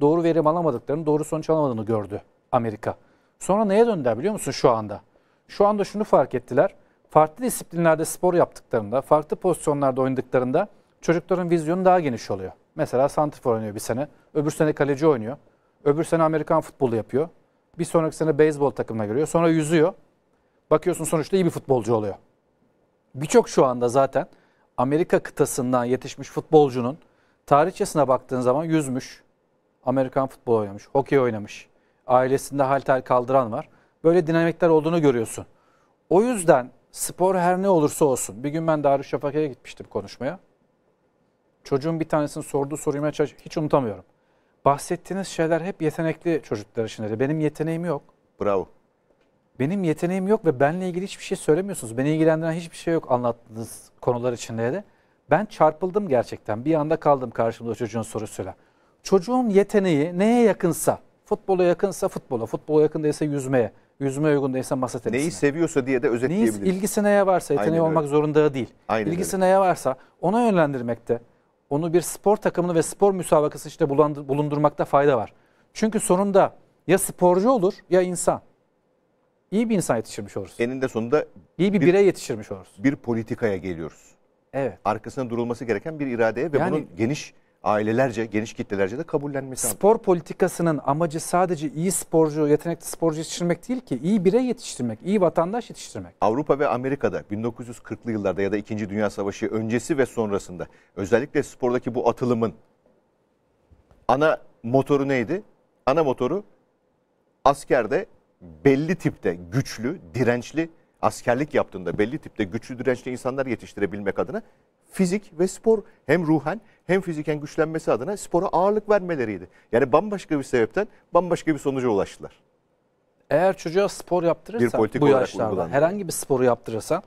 doğru verim alamadıklarını, doğru sonuç alamadığını gördü Amerika. Sonra neye döndüler biliyor musun şu anda? Şu anda şunu fark ettiler. Farklı disiplinlerde spor yaptıklarında, farklı pozisyonlarda oynadıklarında çocukların vizyonu daha geniş oluyor. Mesela santrifor oynuyor bir sene, öbür sene kaleci oynuyor, öbür sene Amerikan futbolu yapıyor, bir sonraki sene beyzbol takımına giriyor. Sonra yüzüyor. Bakıyorsun sonuçta iyi bir futbolcu oluyor. Birçok şu anda zaten Amerika kıtasından yetişmiş futbolcunun tarihçesine baktığın zaman yüzmüş. Amerikan futbol oynamış, hokey oynamış. Ailesinde halter kaldıran var. Böyle dinamikler olduğunu görüyorsun. O yüzden spor her ne olursa olsun. Bir gün ben Darüşşafaka'ya gitmiştim konuşmaya. Çocuğun bir tanesinin sorduğu soruyu hiç unutamıyorum bahsettiğiniz şeyler hep yetenekli çocuklar için Benim yeteneğim yok. Bravo. Benim yeteneğim yok ve benle ilgili hiçbir şey söylemiyorsunuz. Beni ilgilendiren hiçbir şey yok anlattığınız konular içinde dedi. Ben çarpıldım gerçekten. Bir anda kaldım karşımda çocuğun sorusuyla. Çocuğun yeteneği neye yakınsa, futbola yakınsa futbola, futbola yakındaysa değilse yüzmeye, yüzme uygun masa tenisine. Neyi seviyorsa diye de özetleyebiliriz. Neyi ilgisi neye varsa, yeteneği Aynen olmak öyle. zorunda değil. Aynen ilgisi öyle. neye varsa ona yönlendirmekte onu bir spor takımını ve spor müsabakası işte bulundurmakta fayda var. Çünkü sonunda ya sporcu olur ya insan. İyi bir insan yetiştirmiş oluruz. Eninde sonunda iyi bir, bir birey yetiştirmiş oluruz. Bir politikaya geliyoruz. Evet. Arkasına durulması gereken bir iradeye ve yani, bunun geniş ailelerce, geniş kitlelerce de kabullenmesi lazım. Spor politikasının amacı sadece iyi sporcu, yetenekli sporcu yetiştirmek değil ki iyi birey yetiştirmek, iyi vatandaş yetiştirmek. Avrupa ve Amerika'da 1940'lı yıllarda ya da 2. Dünya Savaşı öncesi ve sonrasında özellikle spordaki bu atılımın ana motoru neydi? Ana motoru askerde belli tipte güçlü, dirençli, askerlik yaptığında belli tipte güçlü, dirençli insanlar yetiştirebilmek adına fizik ve spor hem ruhen hem fiziken güçlenmesi adına spora ağırlık vermeleriydi. Yani bambaşka bir sebepten bambaşka bir sonuca ulaştılar. Eğer çocuğa spor yaptırırsan bu yaşlarda herhangi bir sporu yaptırırsan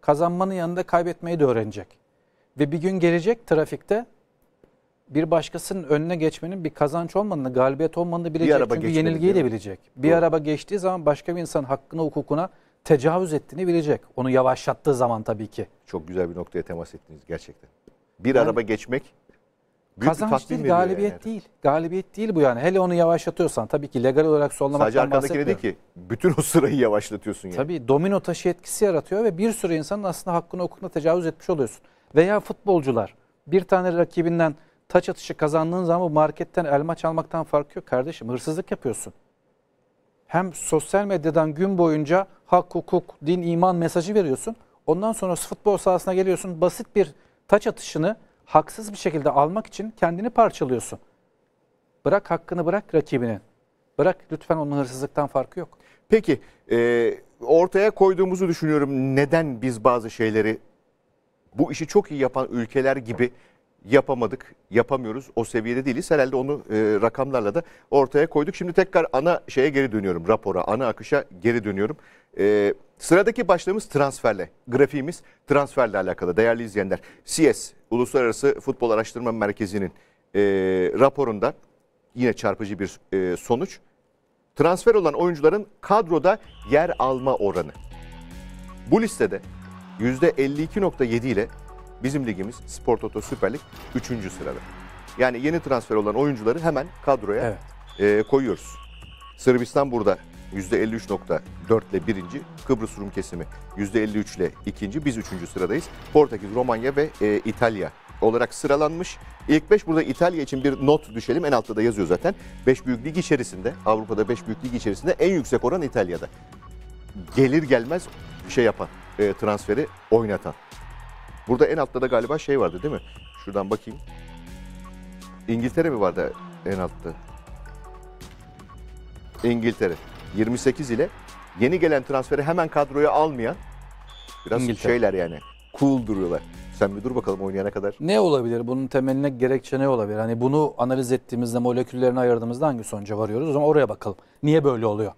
kazanmanın yanında kaybetmeyi de öğrenecek. Ve bir gün gelecek trafikte bir başkasının önüne geçmenin bir kazanç olmadığını, galibiyet olmadığını bilecek. Bir Çünkü yenilgiyi de bilecek. Bir Doğru. araba geçtiği zaman başka bir insan hakkına, hukukuna tecavüz ettiğini bilecek. Onu yavaşlattığı zaman tabii ki. Çok güzel bir noktaya temas ettiniz gerçekten. Bir yani, araba geçmek Büyük Kazanç değil, galibiyet yani. değil. Galibiyet değil bu yani. Hele onu yavaşlatıyorsan tabii ki legal olarak sonlamaktan Sadece arkandakine de ki bütün o sırayı yavaşlatıyorsun yani. Tabii domino taşı etkisi yaratıyor ve bir sürü insanın aslında hakkını hukukuna tecavüz etmiş oluyorsun. Veya futbolcular bir tane rakibinden taç atışı kazandığın zaman marketten elma çalmaktan farkı yok kardeşim. Hırsızlık yapıyorsun. Hem sosyal medyadan gün boyunca hak, hukuk, din, iman mesajı veriyorsun. Ondan sonra futbol sahasına geliyorsun basit bir taç atışını haksız bir şekilde almak için kendini parçalıyorsun. Bırak hakkını bırak rakibinin. Bırak lütfen onun hırsızlıktan farkı yok. Peki e, ortaya koyduğumuzu düşünüyorum. Neden biz bazı şeyleri bu işi çok iyi yapan ülkeler gibi yapamadık, yapamıyoruz. O seviyede değiliz. Herhalde onu e, rakamlarla da ortaya koyduk. Şimdi tekrar ana şeye geri dönüyorum rapora, ana akışa geri dönüyorum. E, sıradaki başlığımız transferle. Grafiğimiz transferle alakalı değerli izleyenler. CS Uluslararası Futbol Araştırma Merkezi'nin e, raporunda yine çarpıcı bir e, sonuç. Transfer olan oyuncuların kadroda yer alma oranı. Bu listede %52.7 ile bizim ligimiz Spor Toto Süper Lig 3. sırada. Yani yeni transfer olan oyuncuları hemen kadroya evet. e, koyuyoruz. Sırbistan burada %53.4 ile birinci, Kıbrıs Rum kesimi %53 ile ikinci, biz üçüncü sıradayız. Portekiz, Romanya ve e, İtalya olarak sıralanmış. İlk 5 burada İtalya için bir not düşelim. En altta da yazıyor zaten. 5 büyük lig içerisinde, Avrupa'da 5 büyük lig içerisinde en yüksek oran İtalya'da. Gelir gelmez şey yapan, e, transferi oynatan. Burada en altta da galiba şey vardı değil mi? Şuradan bakayım. İngiltere mi vardı en altta? İngiltere. 28 ile yeni gelen transferi hemen kadroya almayan biraz İngiltere. şeyler yani cool duruyorlar. Sen bir dur bakalım oynayana kadar. Ne olabilir? Bunun temeline gerekçe ne olabilir? Hani bunu analiz ettiğimizde, moleküllerini ayırdığımızda hangi sonuca varıyoruz? O zaman oraya bakalım. Niye böyle oluyor?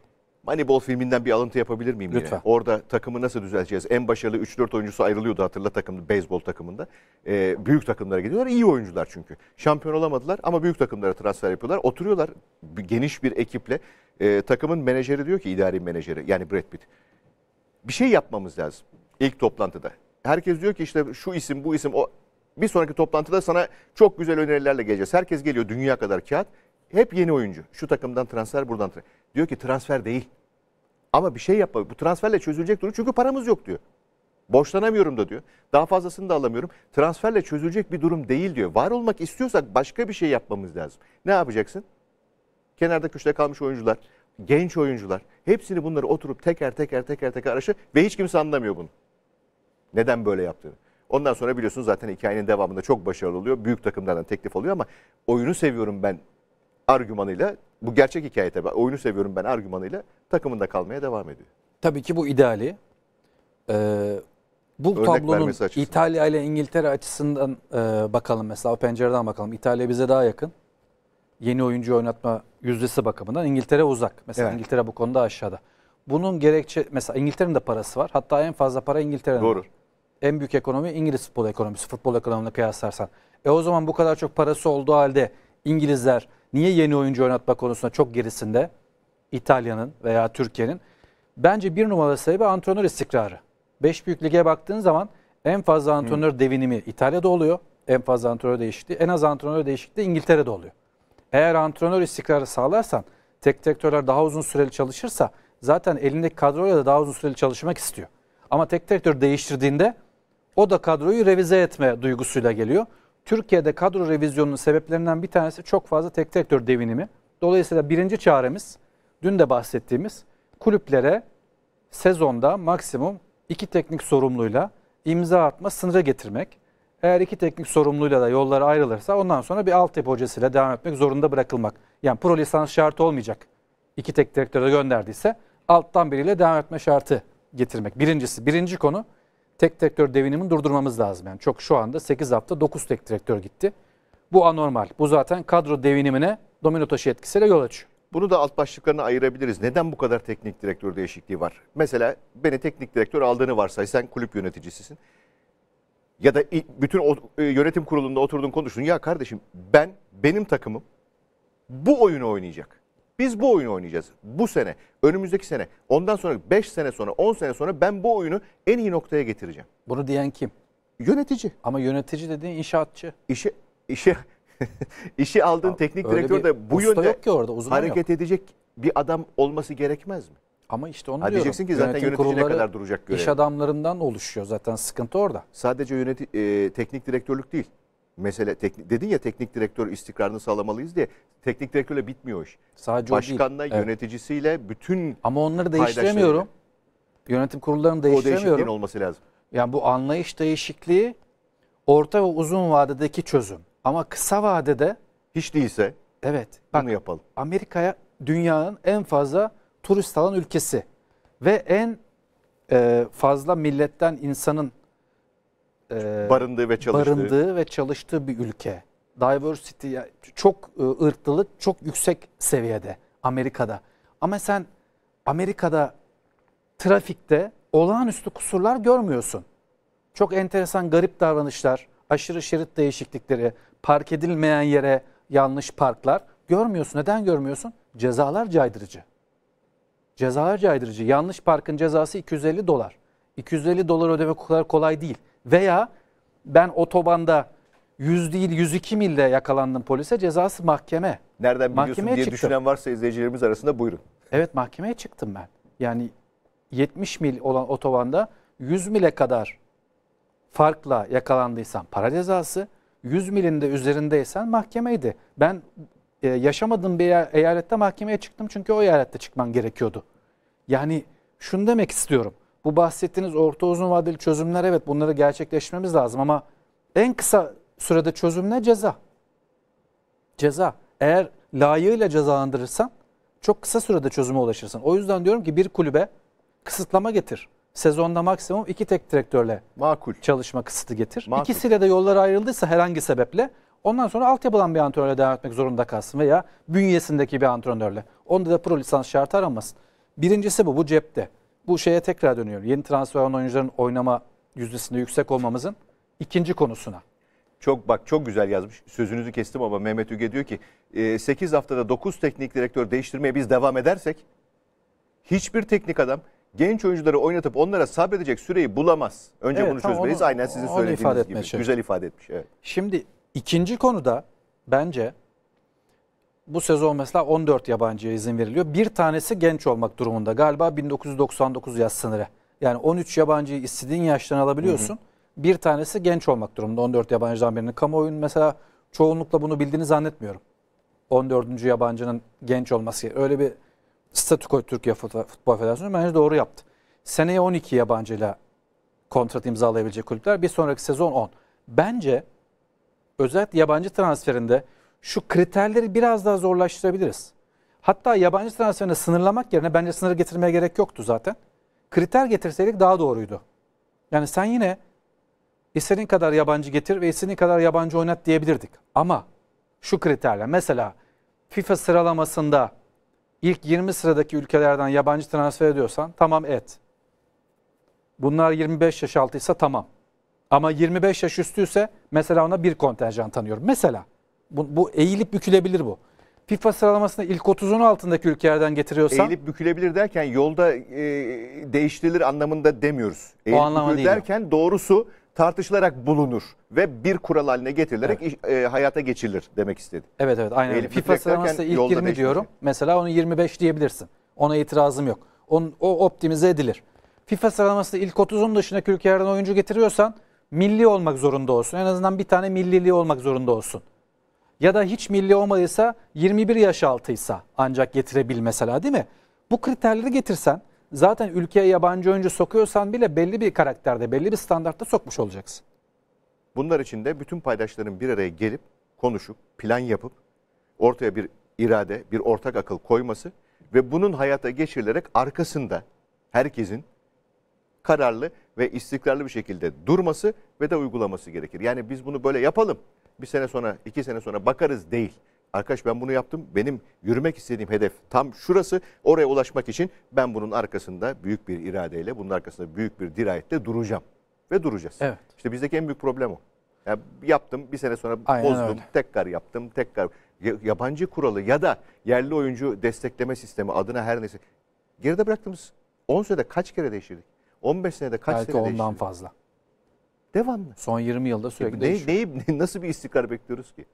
Moneyball filminden bir alıntı yapabilir miyim Lütfen. yine? Orada takımı nasıl düzelteceğiz? En başarılı 3-4 oyuncusu ayrılıyordu hatırla takımda, beyzbol takımında. Ee, büyük takımlara gidiyorlar. iyi oyuncular çünkü. Şampiyon olamadılar ama büyük takımlara transfer yapıyorlar. Oturuyorlar bir, geniş bir ekiple. Ee, takımın menajeri diyor ki idari menajeri yani Brad Pitt. Bir şey yapmamız lazım ilk toplantıda. Herkes diyor ki işte şu isim bu isim o bir sonraki toplantıda sana çok güzel önerilerle geleceğiz. Herkes geliyor dünya kadar kağıt. Hep yeni oyuncu. Şu takımdan transfer buradan transfer. Diyor ki transfer değil. Ama bir şey yapma. Bu transferle çözülecek durum çünkü paramız yok diyor. Borçlanamıyorum da diyor. Daha fazlasını da alamıyorum. Transferle çözülecek bir durum değil diyor. Var olmak istiyorsak başka bir şey yapmamız lazım. Ne yapacaksın? Kenarda köşede kalmış oyuncular, genç oyuncular. Hepsini bunları oturup teker teker teker teker araşı ve hiç kimse anlamıyor bunu. Neden böyle yaptığını. Ondan sonra biliyorsunuz zaten hikayenin devamında çok başarılı oluyor. Büyük takımlardan teklif oluyor ama oyunu seviyorum ben argümanıyla bu gerçek hikaye tabii. Oyunu seviyorum ben argümanıyla takımında kalmaya devam ediyor. Tabii ki bu ideali. Ee, bu Örnek tablonun İtalya ile İngiltere açısından e, bakalım mesela o pencereden bakalım. İtalya bize daha yakın. Yeni oyuncu oynatma yüzdesi bakımından İngiltere uzak. Mesela evet. İngiltere bu konuda aşağıda. Bunun gerekçe mesela İngiltere'nin de parası var. Hatta en fazla para İngiltere'nin. Doğru. En büyük ekonomi İngiliz futbol ekonomisi, futbol ekonomisine kıyaslarsan. E o zaman bu kadar çok parası olduğu halde İngilizler Niye yeni oyuncu oynatma konusunda çok gerisinde İtalya'nın veya Türkiye'nin? Bence bir numaralı sebebi antrenör istikrarı. Beş büyük lige baktığın zaman en fazla antrenör Hı. devinimi İtalya'da oluyor. En fazla antrenör değişikliği, en az antrenör değişikliği İngiltere'de oluyor. Eğer antrenör istikrarı sağlarsan, tek direktörler daha uzun süreli çalışırsa zaten elindeki kadroyla da daha uzun süreli çalışmak istiyor. Ama tek direktör değiştirdiğinde o da kadroyu revize etme duygusuyla geliyor. Türkiye'de kadro revizyonunun sebeplerinden bir tanesi çok fazla tek sektör devinimi. Dolayısıyla birinci çaremiz dün de bahsettiğimiz kulüplere sezonda maksimum iki teknik sorumluyla imza atma sınırı getirmek. Eğer iki teknik sorumluyla da yollara ayrılırsa ondan sonra bir altyapı hocasıyla devam etmek zorunda bırakılmak. Yani pro lisans şartı olmayacak. İki tek direktöre gönderdiyse alttan biriyle devam etme şartı getirmek. Birincisi, birinci konu tek direktör devinimini durdurmamız lazım. Yani çok şu anda 8 hafta 9 tek direktör gitti. Bu anormal. Bu zaten kadro devinimine domino taşı etkisiyle yol açıyor. Bunu da alt başlıklarına ayırabiliriz. Neden bu kadar teknik direktör değişikliği var? Mesela beni teknik direktör aldığını varsay sen kulüp yöneticisisin. Ya da bütün e, yönetim kurulunda oturdun konuştun. Ya kardeşim ben benim takımım bu oyunu oynayacak. Biz bu oyunu oynayacağız. Bu sene, önümüzdeki sene, ondan sonra 5 sene sonra, 10 sene sonra ben bu oyunu en iyi noktaya getireceğim. Bunu diyen kim? Yönetici. Ama yönetici dediğin inşaatçı. İşi, işi, işi aldığın Abi, teknik direktör de bu yönde yok ki orada, hareket yok. edecek bir adam olması gerekmez mi? Ama işte onu ha, diyorum. Diyeceksin ki zaten Yönetim yöneticine kadar duracak görev. İş adamlarından oluşuyor zaten sıkıntı orada. Sadece yöneti, e, teknik direktörlük değil mesele teknik dedin ya teknik direktör istikrarını sağlamalıyız diye teknik direktörle bitmiyor iş. Sadece Başkanla, değil. yöneticisiyle evet. bütün Ama onları değiştiremiyorum. Yönetim kurullarını değiştiremiyorum. O değişikliğin olması lazım. Yani bu anlayış değişikliği orta ve uzun vadedeki çözüm. Ama kısa vadede hiç değilse evet bak, bunu yapalım. Amerika'ya dünyanın en fazla turist alan ülkesi ve en e, fazla milletten insanın ee, barındığı ve çalıştığı barındığı ve çalıştığı bir ülke. Diversity çok e, ırklılık çok yüksek seviyede Amerika'da. Ama sen Amerika'da trafikte olağanüstü kusurlar görmüyorsun. Çok enteresan garip davranışlar, aşırı şerit değişiklikleri, park edilmeyen yere yanlış parklar görmüyorsun. Neden görmüyorsun? Cezalar caydırıcı. Cezalar caydırıcı. Yanlış parkın cezası 250 dolar. 250 dolar ödemek kadar kolay değil. Veya ben otobanda 100 değil 102 mille yakalandım polise cezası mahkeme. Nereden biliyorsun mahkemeye diye çıktım. düşünen varsa izleyicilerimiz arasında buyurun. Evet mahkemeye çıktım ben. Yani 70 mil olan otobanda 100 mile kadar farkla yakalandıysan para cezası, 100 milinde üzerindeysen mahkemeydi. Ben e, yaşamadığım bir eyalette mahkemeye çıktım çünkü o eyalette çıkman gerekiyordu. Yani şunu demek istiyorum bu bahsettiğiniz orta uzun vadeli çözümler evet bunları gerçekleştirmemiz lazım ama en kısa sürede çözüm ne? Ceza. Ceza. Eğer layığıyla cezalandırırsan çok kısa sürede çözüme ulaşırsın. O yüzden diyorum ki bir kulübe kısıtlama getir. Sezonda maksimum iki tek direktörle Makul. çalışma kısıtı getir. Makul. İkisiyle de yollar ayrıldıysa herhangi sebeple ondan sonra altyapıdan bir antrenörle devam etmek zorunda kalsın veya bünyesindeki bir antrenörle. Onda da pro lisans şartı aramasın. Birincisi bu, bu cepte bu şeye tekrar dönüyorum. Yeni transfer olan oyuncuların oynama yüzdesinde yüksek olmamızın ikinci konusuna. Çok bak çok güzel yazmış. Sözünüzü kestim ama Mehmet Üge diyor ki 8 ee, haftada 9 teknik direktör değiştirmeye biz devam edersek hiçbir teknik adam genç oyuncuları oynatıp onlara sabredecek süreyi bulamaz. Önce evet, bunu çözmeliyiz. Onu, Aynen sizin söylediğiniz ifade gibi. Etmiş, Güzel ifade etmiş. Evet. Şimdi ikinci konuda bence bu sezon mesela 14 yabancıya izin veriliyor. Bir tanesi genç olmak durumunda. Galiba 1999 yaz sınırı. Yani 13 yabancıyı istediğin yaştan alabiliyorsun. Hı hı. Bir tanesi genç olmak durumunda 14 yabancıdan birinin. kamuoyun mesela çoğunlukla bunu bildiğini zannetmiyorum. 14. yabancının genç olması. Öyle bir statüko Türkiye Futbol Federasyonu bence doğru yaptı. Seneye 12 yabancıyla kontrat imzalayabilecek kulüpler. Bir sonraki sezon 10. Bence özellikle yabancı transferinde şu kriterleri biraz daha zorlaştırabiliriz. Hatta yabancı transferini sınırlamak yerine bence sınır getirmeye gerek yoktu zaten. Kriter getirseydik daha doğruydu. Yani sen yine istediğin kadar yabancı getir ve istediğin kadar yabancı oynat diyebilirdik. Ama şu kriterle mesela FIFA sıralamasında ilk 20 sıradaki ülkelerden yabancı transfer ediyorsan tamam et. Bunlar 25 yaş altıysa tamam. Ama 25 yaş üstüyse mesela ona bir kontenjan tanıyorum. Mesela bu, bu eğilip bükülebilir bu. FIFA sıralamasında ilk 30'un altındaki ülkelerden getiriyorsan eğilip bükülebilir derken yolda e, değiştirilir anlamında demiyoruz. Eğilip o anlama değil. derken o. doğrusu tartışılarak bulunur ve bir kural haline getirilerek evet. iş, e, hayata geçirilir demek istedi. Evet evet aynen. Eğilip FIFA sıralamasında ilk 20 değiştirir. diyorum. Mesela onu 25 diyebilirsin. Ona itirazım yok. Onun, o optimize edilir. FIFA sıralamasında ilk 30'un dışındaki ülkelerden oyuncu getiriyorsan milli olmak zorunda olsun. En azından bir tane milliliği olmak zorunda olsun ya da hiç milli olmadıysa 21 yaş altıysa ancak getirebil mesela değil mi? Bu kriterleri getirsen zaten ülkeye yabancı oyuncu sokuyorsan bile belli bir karakterde, belli bir standartta sokmuş olacaksın. Bunlar için de bütün paydaşların bir araya gelip konuşup, plan yapıp ortaya bir irade, bir ortak akıl koyması ve bunun hayata geçirilerek arkasında herkesin kararlı ve istikrarlı bir şekilde durması ve de uygulaması gerekir. Yani biz bunu böyle yapalım bir sene sonra, iki sene sonra bakarız değil. Arkadaş ben bunu yaptım. Benim yürümek istediğim hedef tam şurası. Oraya ulaşmak için ben bunun arkasında büyük bir iradeyle, bunun arkasında büyük bir dirayetle duracağım. Ve duracağız. Evet. İşte bizdeki en büyük problem o. Yani yaptım bir sene sonra Aynen bozdum, öyle. tekrar yaptım, tekrar. Yabancı kuralı ya da yerli oyuncu destekleme sistemi adına her neyse. Geride bıraktığımız 10 senede kaç kere değiştirdik? 15 senede kaç Belki sene değiştirdik? ondan fazla. Devamlı. Son 20 yılda sürekli e, ne, neyi, ne, Nasıl bir istikrar bekliyoruz ki?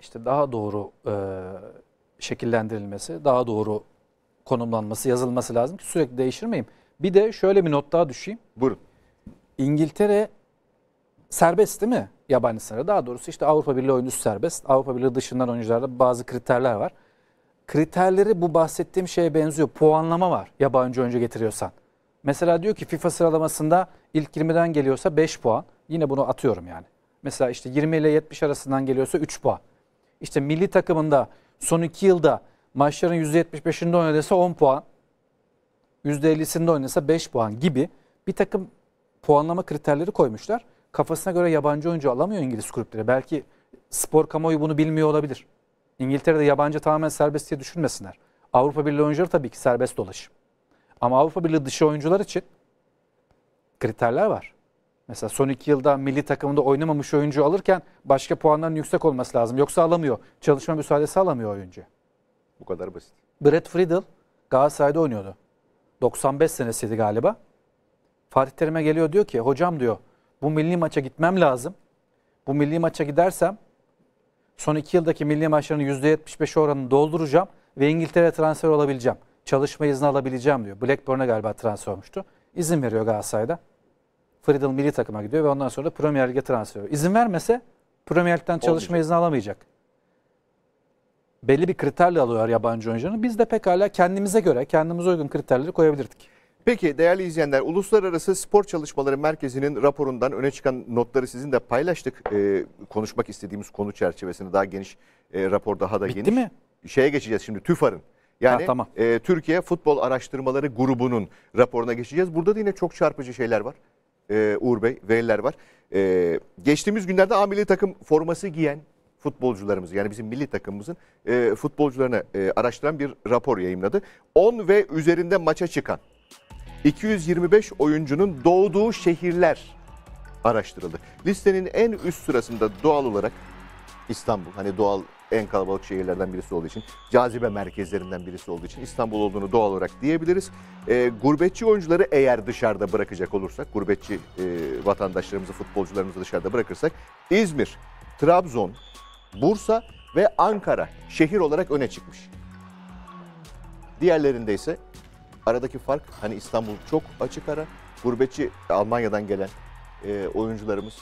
İşte daha doğru e, şekillendirilmesi, daha doğru konumlanması, yazılması lazım ki sürekli değişir miyim? Bir de şöyle bir not daha düşeyim. Buyurun. İngiltere serbest değil mi Yabancılara Daha doğrusu işte Avrupa Birliği oyuncusu serbest. Avrupa Birliği dışından oyuncularda bazı kriterler var. Kriterleri bu bahsettiğim şeye benziyor. Puanlama var yabancı oyuncu getiriyorsan. Mesela diyor ki FIFA sıralamasında ilk 20'den geliyorsa 5 puan. Yine bunu atıyorum yani. Mesela işte 20 ile 70 arasından geliyorsa 3 puan. İşte milli takımında son 2 yılda maçların %75'inde oynadıysa 10 puan. %50'sinde oynasa 5 puan gibi bir takım puanlama kriterleri koymuşlar. Kafasına göre yabancı oyuncu alamıyor İngiliz kulüpleri. Belki spor kamuoyu bunu bilmiyor olabilir. İngiltere'de yabancı tamamen serbest diye düşünmesinler. Avrupa Birliği oyuncuları tabii ki serbest dolaşım. Ama Avrupa Birliği dışı oyuncular için kriterler var. Mesela son iki yılda milli takımında oynamamış oyuncu alırken başka puanların yüksek olması lazım. Yoksa alamıyor. Çalışma müsaadesi alamıyor oyuncu. Bu kadar basit. Brett Friedel Galatasaray'da oynuyordu. 95 senesiydi galiba. Fatih Terim'e geliyor diyor ki hocam diyor bu milli maça gitmem lazım. Bu milli maça gidersem son iki yıldaki milli maçların %75 oranını dolduracağım ve İngiltere transfer olabileceğim çalışma izni alabileceğim diyor. Blackburn'a galiba transfer olmuştu. İzin veriyor Galatasaray'da. Friedel milli takıma gidiyor ve ondan sonra da Premier Lig'e transfer oluyor. İzin vermese Premier Lig'den çalışma Olmayacak. izni alamayacak. Belli bir kriterle alıyor yabancı oyuncularını. Biz de pekala kendimize göre, kendimize uygun kriterleri koyabilirdik. Peki değerli izleyenler, Uluslararası Spor Çalışmaları Merkezi'nin raporundan öne çıkan notları sizin de paylaştık. Ee, konuşmak istediğimiz konu çerçevesini daha geniş, e, rapor daha da Bitti geniş. Bitti mi? Şeye geçeceğiz şimdi, TÜFAR'ın. Yani ha, tamam. e, Türkiye Futbol Araştırmaları Grubu'nun raporuna geçeceğiz. Burada da yine çok çarpıcı şeyler var. E, Uğur Bey, veriler var. E, geçtiğimiz günlerde A milli takım forması giyen futbolcularımız yani bizim milli takımımızın e, futbolcularını e, araştıran bir rapor yayımladı. 10 ve üzerinde maça çıkan 225 oyuncunun doğduğu şehirler araştırıldı. Listenin en üst sırasında doğal olarak İstanbul hani doğal en kalabalık şehirlerden birisi olduğu için, cazibe merkezlerinden birisi olduğu için İstanbul olduğunu doğal olarak diyebiliriz. E, gurbetçi oyuncuları eğer dışarıda bırakacak olursak, gurbetçi e, vatandaşlarımızı, futbolcularımızı dışarıda bırakırsak İzmir, Trabzon, Bursa ve Ankara şehir olarak öne çıkmış. Diğerlerinde ise aradaki fark hani İstanbul çok açık ara. Gurbetçi Almanya'dan gelen e, oyuncularımız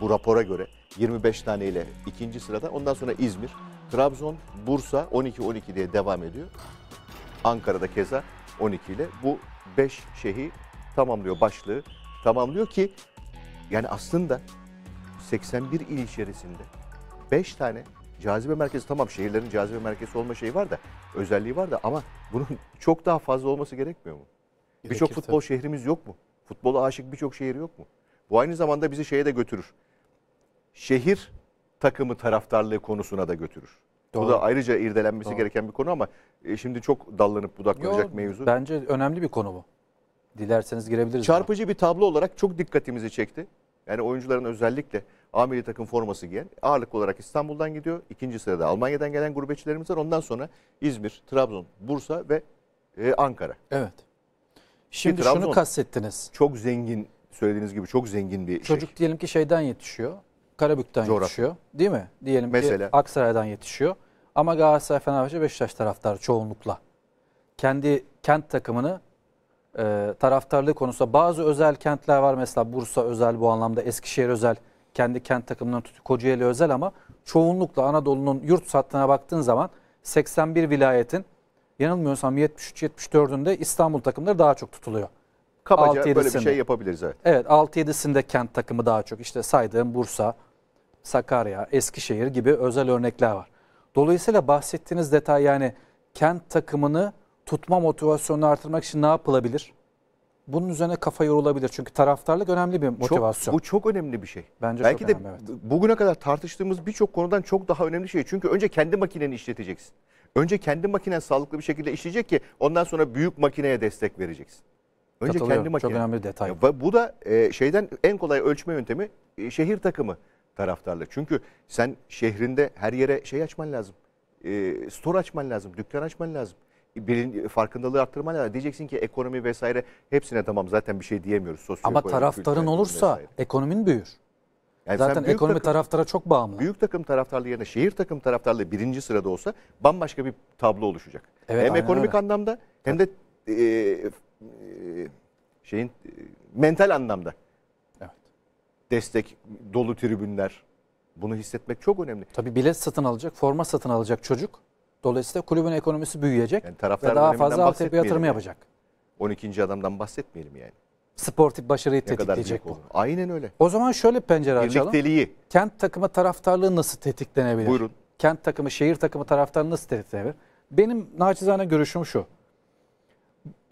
bu rapora göre 25 tane ile ikinci sırada. Ondan sonra İzmir, Trabzon, Bursa 12-12 diye devam ediyor. Ankara'da keza 12 ile bu 5 şehi tamamlıyor başlığı. Tamamlıyor ki yani aslında 81 il içerisinde 5 tane cazibe merkezi tamam şehirlerin cazibe merkezi olma şeyi var da özelliği var da ama bunun çok daha fazla olması gerekmiyor mu? Birçok futbol şehrimiz yok mu? Futbola aşık birçok şehir yok mu? Bu aynı zamanda bizi şeye de götürür şehir takımı taraftarlığı konusuna da götürür. Doğru. Bu da ayrıca irdelenmesi Doğru. gereken bir konu ama e, şimdi çok dallanıp budaklanacak Yo, mevzu. Bence önemli bir konu bu. Dilerseniz girebiliriz. Çarpıcı buna. bir tablo olarak çok dikkatimizi çekti. Yani oyuncuların özellikle amiri takım forması giyen ağırlık olarak İstanbul'dan gidiyor. İkinci sırada Almanya'dan gelen gurbetçilerimiz var. Ondan sonra İzmir, Trabzon, Bursa ve e, Ankara. Evet. Şimdi Trabzon, şunu kastettiniz. Çok zengin söylediğiniz gibi çok zengin bir Çocuk şey. diyelim ki şeyden yetişiyor. Karabük'ten Coğrafya. yetişiyor değil mi? Diyelim Mesela. ki Aksaray'dan yetişiyor. Ama Galatasaray, Fenerbahçe, Beşiktaş taraftarı çoğunlukla. Kendi kent takımını e, taraftarlığı konusunda bazı özel kentler var. Mesela Bursa özel bu anlamda, Eskişehir özel, kendi kent takımından tutuyor Kocaeli özel ama çoğunlukla Anadolu'nun yurt sattığına baktığın zaman 81 vilayetin yanılmıyorsam 73-74'ünde İstanbul takımları daha çok tutuluyor kabaca 6 böyle bir şey yapabiliriz. Evet, evet 6-7'sinde kent takımı daha çok. işte saydığım Bursa, Sakarya, Eskişehir gibi özel örnekler var. Dolayısıyla bahsettiğiniz detay yani kent takımını tutma motivasyonunu artırmak için ne yapılabilir? Bunun üzerine kafa yorulabilir. Çünkü taraftarlık önemli bir motivasyon. Çok, bu çok önemli bir şey. Bence Belki çok önemli, de evet. bugüne kadar tartıştığımız birçok konudan çok daha önemli şey. Çünkü önce kendi makineni işleteceksin. Önce kendi makinen sağlıklı bir şekilde işleyecek ki ondan sonra büyük makineye destek vereceksin. Önce kendi makine. Çok önemli detay. Ya, bu da e, şeyden en kolay ölçme yöntemi e, şehir takımı taraftarlı. Çünkü sen şehrinde her yere şey açman lazım. E, store açman lazım, dükkan açman lazım. E, birin, e, farkındalığı arttırman lazım. Diyeceksin ki ekonomi vesaire hepsine tamam zaten bir şey diyemiyoruz. Sosyo Ama taraftarın olursa vesaire. ekonomin büyür. Yani Zaten ekonomi takım, taraftara çok bağımlı. Büyük takım taraftarlığı yerine şehir takım taraftarlığı birinci sırada olsa bambaşka bir tablo oluşacak. Evet, hem ekonomik öyle. anlamda hem de e, e, şeyin e, mental anlamda. Evet. Destek, dolu tribünler. Bunu hissetmek çok önemli. Tabii bilet satın alacak, forma satın alacak çocuk. Dolayısıyla kulübün ekonomisi büyüyecek yani ve daha fazla altyapı yatırımı yani. yapacak. 12. adamdan bahsetmeyelim yani. Sportif başarıyı ne tetikleyecek bu. Olur. Aynen öyle. O zaman şöyle bir pencere açalım. Birlikteliği. Kent takımı taraftarlığı nasıl tetiklenebilir? Buyurun. Kent takımı, şehir takımı taraftarlığı nasıl tetiklenebilir? Benim naçizane görüşüm şu.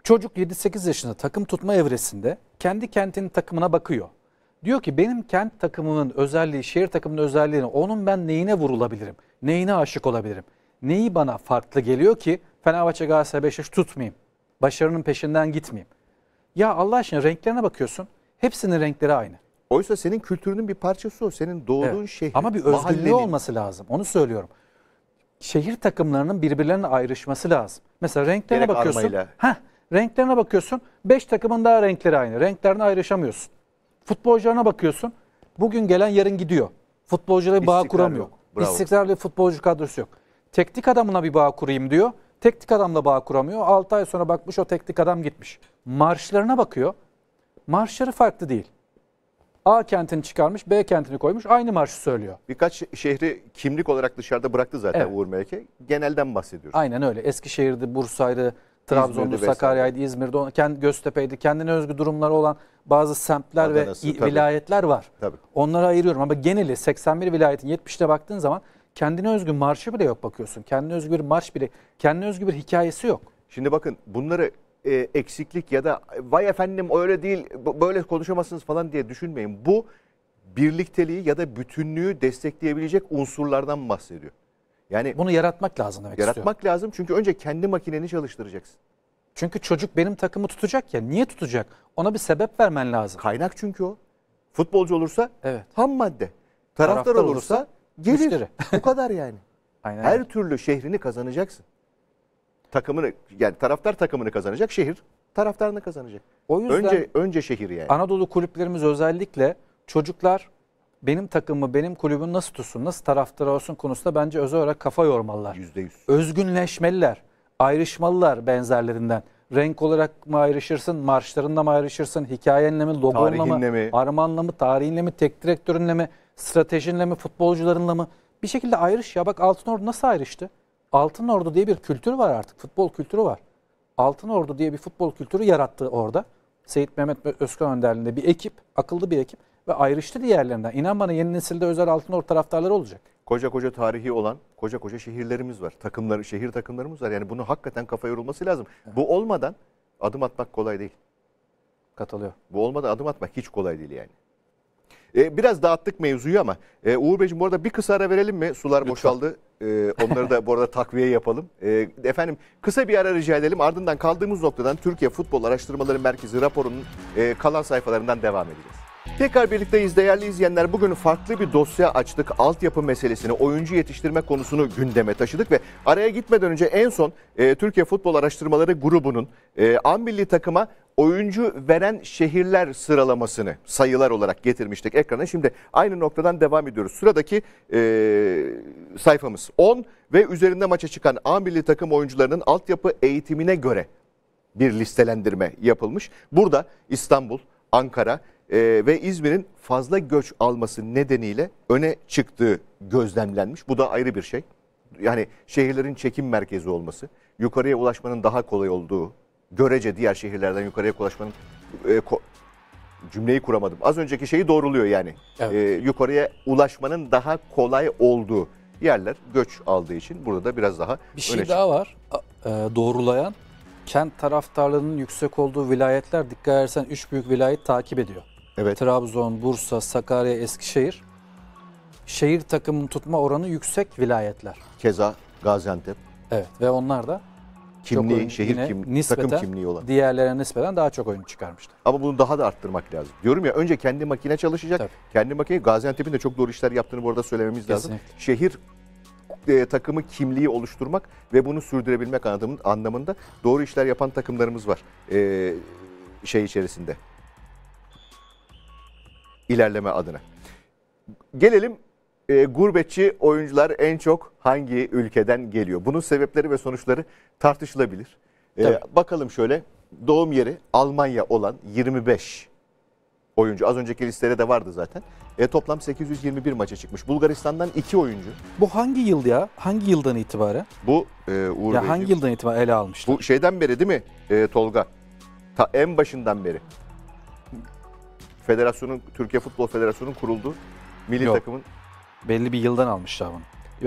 Çocuk 7-8 yaşında takım tutma evresinde kendi kentinin takımına bakıyor. Diyor ki benim kent takımının özelliği, şehir takımının özelliğini, onun ben neyine vurulabilirim, neyine aşık olabilirim, neyi bana farklı geliyor ki Fenerbahçe Galatasaray Beşiktaş tutmayayım, başarının peşinden gitmeyeyim. Ya Allah aşkına renklerine bakıyorsun, hepsinin renkleri aynı. Oysa senin kültürünün bir parçası o, senin doğduğun evet. şehir. Ama bir özgürlüğü olması lazım, onu söylüyorum şehir takımlarının birbirlerine ayrışması lazım. Mesela renklerine Gerek bakıyorsun. Armayla. Heh, Renklerine bakıyorsun. 5 takımın daha renkleri aynı. Renklerine ayrışamıyorsun. Futbolcularına bakıyorsun. Bugün gelen yarın gidiyor. Futbolculara bir bağ kuramıyor. Bravo. İstikrarlı futbolcu kadrosu yok. Teknik adamına bir bağ kurayım diyor. Teknik adamla bağ kuramıyor. 6 ay sonra bakmış o teknik adam gitmiş. Marşlarına bakıyor. Marşları farklı değil. A kentini çıkarmış, B kentini koymuş. Aynı marşı söylüyor. Birkaç şehri kimlik olarak dışarıda bıraktı zaten evet. Uğur Melke. Genelden bahsediyoruz. Aynen öyle. Eskişehir'de, Bursa'ydı, Trabzon'du, Sakarya'ydı, İzmir'de, kendi Göztepe'ydi. Kendine özgü durumları olan bazı semtler Adanası, ve tabii. vilayetler var. Tabii. Onları ayırıyorum ama geneli 81 vilayetin 70'te baktığın zaman kendine özgü marşı bile yok bakıyorsun. Kendine özgü bir marş bile, kendine özgü bir hikayesi yok. Şimdi bakın bunları e, eksiklik ya da vay efendim öyle değil böyle konuşamazsınız falan diye düşünmeyin. Bu birlikteliği ya da bütünlüğü destekleyebilecek unsurlardan bahsediyor. Yani bunu yaratmak lazım demek Yaratmak istiyorum. lazım çünkü önce kendi makineni çalıştıracaksın. Çünkü çocuk benim takımı tutacak ya. Niye tutacak? Ona bir sebep vermen lazım. Kaynak çünkü o. Futbolcu olursa evet. ham madde. Taraftar, Taraftar olursa, olursa gelir. Müşteri. Bu kadar yani. Aynen. Her türlü şehrini kazanacaksın. Takımını yani taraftar takımını kazanacak, şehir taraftarını kazanacak. O yüzden önce önce şehir yani. Anadolu kulüplerimiz özellikle çocuklar benim takımı, benim kulübüm nasıl tutsun, nasıl taraftar olsun konusunda bence özel olarak kafa yormalılar. %100. Özgünleşmeliler, ayrışmalılar benzerlerinden. Renk olarak mı ayrışırsın, marşlarında mı ayrışırsın, hikayenle mi, logonla mı, mi? armanla mı, tarihinle mi, tek direktörünle mi, stratejinle mi, futbolcularınla mı? Bir şekilde ayrış ya. Bak Altın Ordu nasıl ayrıştı? Altın Ordu diye bir kültür var artık. Futbol kültürü var. Altın Ordu diye bir futbol kültürü yarattı orada. Seyit Mehmet Özkan önderliğinde bir ekip, akıllı bir ekip ve ayrıştı diğerlerinden. İnan bana yeni nesilde Özel Altınor taraftarları olacak. Koca koca tarihi olan koca koca şehirlerimiz var. Takımlar, şehir takımlarımız var. Yani bunu hakikaten kafa yorulması lazım. Evet. Bu olmadan adım atmak kolay değil. Katılıyor. Bu olmadan adım atmak hiç kolay değil yani. Ee, biraz dağıttık mevzuyu ama ee, Uğur Beyciğim bu arada bir kısa ara verelim mi? Sular Lütfen. boşaldı. Ee, onları da bu arada takviye yapalım. Ee, efendim kısa bir ara rica edelim. Ardından kaldığımız noktadan Türkiye Futbol Araştırmaları Merkezi raporunun e, kalan sayfalarından devam edeceğiz. Tekrar birlikteyiz değerli izleyenler. Bugün farklı bir dosya açtık. Altyapı meselesini, oyuncu yetiştirme konusunu gündeme taşıdık ve araya gitmeden önce en son e, Türkiye Futbol Araştırmaları grubunun e, an takıma oyuncu veren şehirler sıralamasını sayılar olarak getirmiştik ekrana. Şimdi aynı noktadan devam ediyoruz. Sıradaki e, sayfamız 10 ve üzerinde maça çıkan A takım oyuncularının altyapı eğitimine göre bir listelendirme yapılmış. Burada İstanbul, Ankara, ee, ve İzmir'in fazla göç alması nedeniyle öne çıktığı gözlemlenmiş. Bu da ayrı bir şey. Yani şehirlerin çekim merkezi olması, yukarıya ulaşmanın daha kolay olduğu, görece diğer şehirlerden yukarıya ulaşmanın e, ko cümleyi kuramadım. Az önceki şeyi doğruluyor yani. Evet. E, yukarıya ulaşmanın daha kolay olduğu yerler göç aldığı için burada da biraz daha bir şey daha var e, doğrulayan kent taraftarlığının yüksek olduğu vilayetler dikkat edersen üç büyük vilayet takip ediyor. Evet. Trabzon, Bursa, Sakarya, Eskişehir. Şehir takımını tutma oranı yüksek vilayetler. Keza Gaziantep. Evet ve onlar da kimliği, oyun, şehir kimliği, takım kimliği olan. Diğerlerine nispeten daha çok oyun çıkarmıştı. Ama bunu daha da arttırmak lazım. Diyorum ya önce kendi makine çalışacak. Tabii. Kendi makine Gaziantep'in de çok doğru işler yaptığını burada söylememiz Kesinlikle. lazım. Şehir e, takımı kimliği oluşturmak ve bunu sürdürebilmek anlamında doğru işler yapan takımlarımız var. E, şey içerisinde ilerleme adına. Gelelim e, gurbetçi oyuncular en çok hangi ülkeden geliyor? Bunun sebepleri ve sonuçları tartışılabilir. E, bakalım şöyle doğum yeri Almanya olan 25 oyuncu. Az önceki listede de vardı zaten. E, toplam 821 maça çıkmış. Bulgaristan'dan 2 oyuncu. Bu hangi yıl ya? Hangi yıldan itibaren? Bu e, Uğur ya Beyciğim, hangi yıldan itibaren ele almıştı? Bu şeyden beri değil mi e, Tolga? Ta en başından beri federasyonun Türkiye Futbol Federasyonu'nun kuruldu. Milli Yok. takımın belli bir yıldan almışlar bunu.